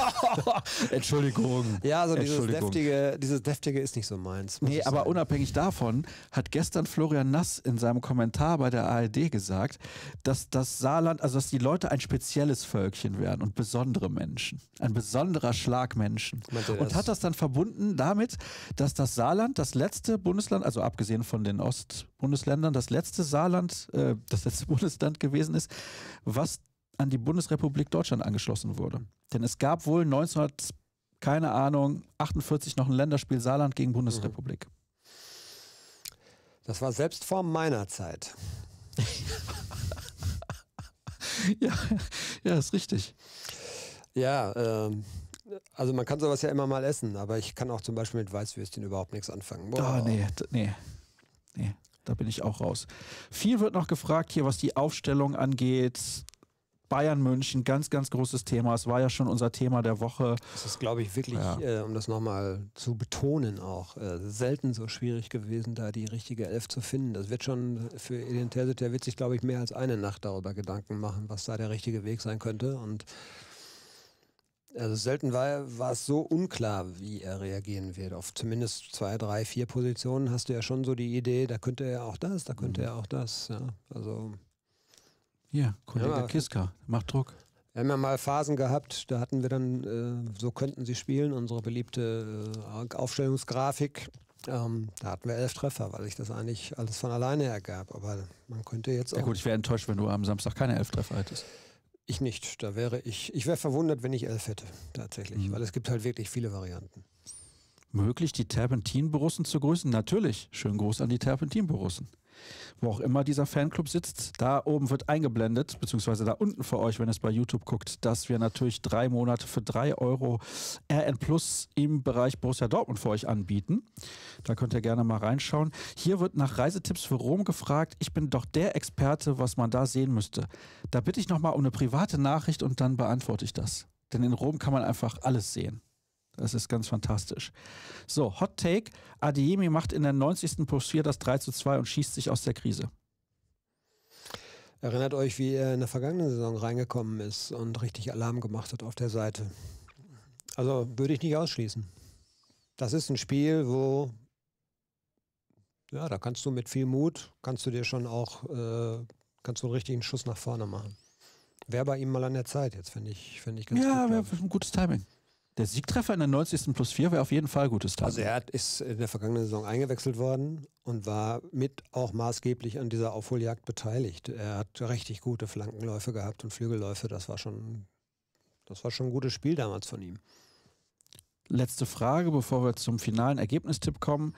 Entschuldigung. Ja, so also dieses, Deftige, dieses Deftige ist nicht so meins. Nee, aber sagen. unabhängig davon hat gestern Florian Nass in seinem Kommentar bei der ARD gesagt, dass das Saarland, also dass die Leute ein spezielles Völkchen wären und besondere Menschen. Ein besonderer Schlag Menschen. Und hat das dann verbunden damit, dass das Saarland das letzte Bundesland, also abgesehen von den Ostbundesländern, das letzte Saarland, äh, das letzte Bundesland gewesen ist, was an die Bundesrepublik Deutschland angeschlossen wurde. Denn es gab wohl 1900, keine Ahnung, 48 noch ein Länderspiel Saarland gegen Bundesrepublik. Das war selbst vor meiner Zeit. ja, ja, ist richtig. Ja, ähm, also man kann sowas ja immer mal essen, aber ich kann auch zum Beispiel mit Weißwürstchen überhaupt nichts anfangen. Ah, Boah. Oh, nee, nee, nee, da bin ich auch raus. Viel wird noch gefragt hier, was die Aufstellung angeht. Bayern München, ganz, ganz großes Thema. Es war ja schon unser Thema der Woche. Es ist, glaube ich, wirklich, ja. äh, um das nochmal zu betonen, auch äh, selten so schwierig gewesen, da die richtige Elf zu finden. Das wird schon für Edin Terzic, der wird sich, glaube ich, mehr als eine Nacht darüber Gedanken machen, was da der richtige Weg sein könnte. Und also selten war, war es so unklar, wie er reagieren wird. Auf zumindest zwei, drei, vier Positionen hast du ja schon so die Idee, da könnte er auch das, da könnte mhm. er auch das. Ja. Also hier, Kollege Kiska, macht Druck. Wir haben ja mal Phasen gehabt, da hatten wir dann, äh, so könnten sie spielen, unsere beliebte äh, Aufstellungsgrafik. Ähm, da hatten wir elf Treffer, weil sich das eigentlich alles von alleine ergab. Aber man könnte jetzt auch. Ja gut, ich wäre enttäuscht, wenn du am Samstag keine elf Treffer hättest. Ich nicht. Da wäre ich, ich wäre verwundert, wenn ich elf hätte, tatsächlich, mhm. weil es gibt halt wirklich viele Varianten. Möglich, die Terpentin-Borussen zu grüßen? Natürlich. Schönen Gruß an die Terpentin-Borussen wo auch immer dieser Fanclub sitzt. Da oben wird eingeblendet, beziehungsweise da unten für euch, wenn ihr es bei YouTube guckt, dass wir natürlich drei Monate für drei Euro RN Plus im Bereich Borussia Dortmund für euch anbieten. Da könnt ihr gerne mal reinschauen. Hier wird nach Reisetipps für Rom gefragt. Ich bin doch der Experte, was man da sehen müsste. Da bitte ich nochmal um eine private Nachricht und dann beantworte ich das. Denn in Rom kann man einfach alles sehen. Das ist ganz fantastisch. So, Hot Take. Adeyemi macht in der 90. Plus 4 das 3 zu 2 und schießt sich aus der Krise. Erinnert euch, wie er in der vergangenen Saison reingekommen ist und richtig Alarm gemacht hat auf der Seite. Also würde ich nicht ausschließen. Das ist ein Spiel, wo ja, da kannst du mit viel Mut, kannst du dir schon auch, äh, kannst du einen richtigen Schuss nach vorne machen. Wäre bei ihm mal an der Zeit jetzt, finde ich, finde ich ganz ja, gut. Ja, wäre ein gutes Timing. Der Siegtreffer in der 90. plus 4 wäre auf jeden Fall ein gutes Tag. Also er ist in der vergangenen Saison eingewechselt worden und war mit auch maßgeblich an dieser Aufholjagd beteiligt. Er hat richtig gute Flankenläufe gehabt und Flügelläufe. Das war schon, das war schon ein gutes Spiel damals von ihm. Letzte Frage, bevor wir zum finalen Ergebnistipp kommen.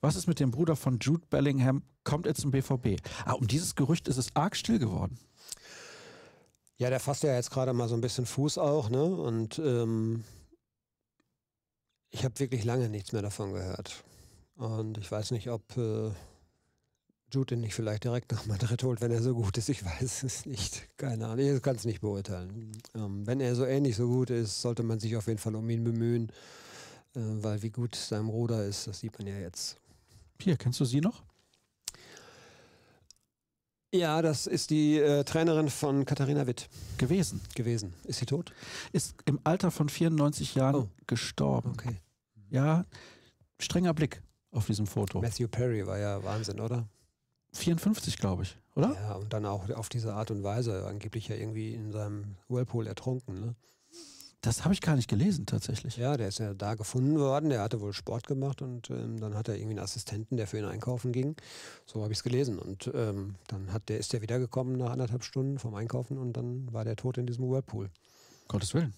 Was ist mit dem Bruder von Jude Bellingham? Kommt er zum BVB? Ah, um dieses Gerücht ist es arg still geworden. Ja, der fasst ja jetzt gerade mal so ein bisschen Fuß auch, ne? Und ähm, ich habe wirklich lange nichts mehr davon gehört. Und ich weiß nicht, ob äh, Jude nicht vielleicht direkt nach Madrid holt, wenn er so gut ist. Ich weiß es nicht. Keine Ahnung. Ich kann es nicht beurteilen. Ähm, wenn er so ähnlich so gut ist, sollte man sich auf jeden Fall um ihn bemühen. Äh, weil wie gut sein Ruder ist, das sieht man ja jetzt. Pia, kennst du sie noch? Ja, das ist die äh, Trainerin von Katharina Witt. Gewesen. Gewesen. Ist sie tot? Ist im Alter von 94 Jahren oh. gestorben. Okay. Ja, strenger Blick auf diesem Foto. Matthew Perry war ja Wahnsinn, oder? 54, glaube ich, oder? Ja, und dann auch auf diese Art und Weise, angeblich ja irgendwie in seinem Whirlpool ertrunken, ne? Das habe ich gar nicht gelesen tatsächlich. Ja, der ist ja da gefunden worden. Der hatte wohl Sport gemacht und ähm, dann hat er irgendwie einen Assistenten, der für ihn einkaufen ging. So habe ich es gelesen. Und ähm, dann hat der, ist der wiedergekommen nach anderthalb Stunden vom Einkaufen und dann war der tot in diesem Whirlpool. Gottes Willen.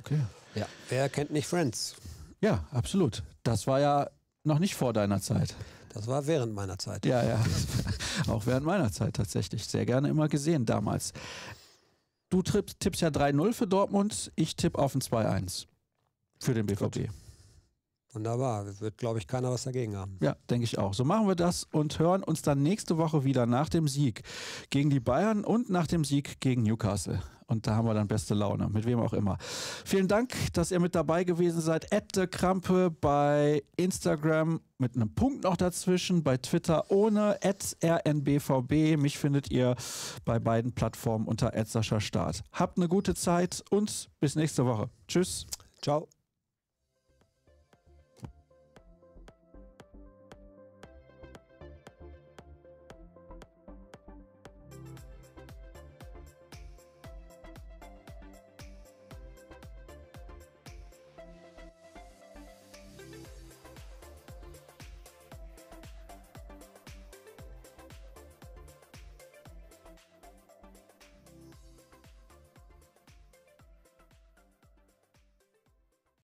Okay. Ja, wer kennt nicht Friends? Ja, absolut. Das war ja noch nicht vor deiner Zeit. Das war während meiner Zeit. Ja, ja. Auch während meiner Zeit tatsächlich. Sehr gerne immer gesehen damals. Du tippst, tippst ja 3-0 für Dortmund, ich tippe auf ein 2-1 für den BVB. Gut. Wunderbar, wird, glaube ich, keiner was dagegen haben. Ja, denke ich auch. So machen wir das und hören uns dann nächste Woche wieder nach dem Sieg gegen die Bayern und nach dem Sieg gegen Newcastle. Und da haben wir dann beste Laune, mit wem auch immer. Vielen Dank, dass ihr mit dabei gewesen seid. Ette Krampe bei Instagram mit einem Punkt noch dazwischen, bei Twitter ohne rnbvb. Mich findet ihr bei beiden Plattformen unter Start. Habt eine gute Zeit und bis nächste Woche. Tschüss. Ciao.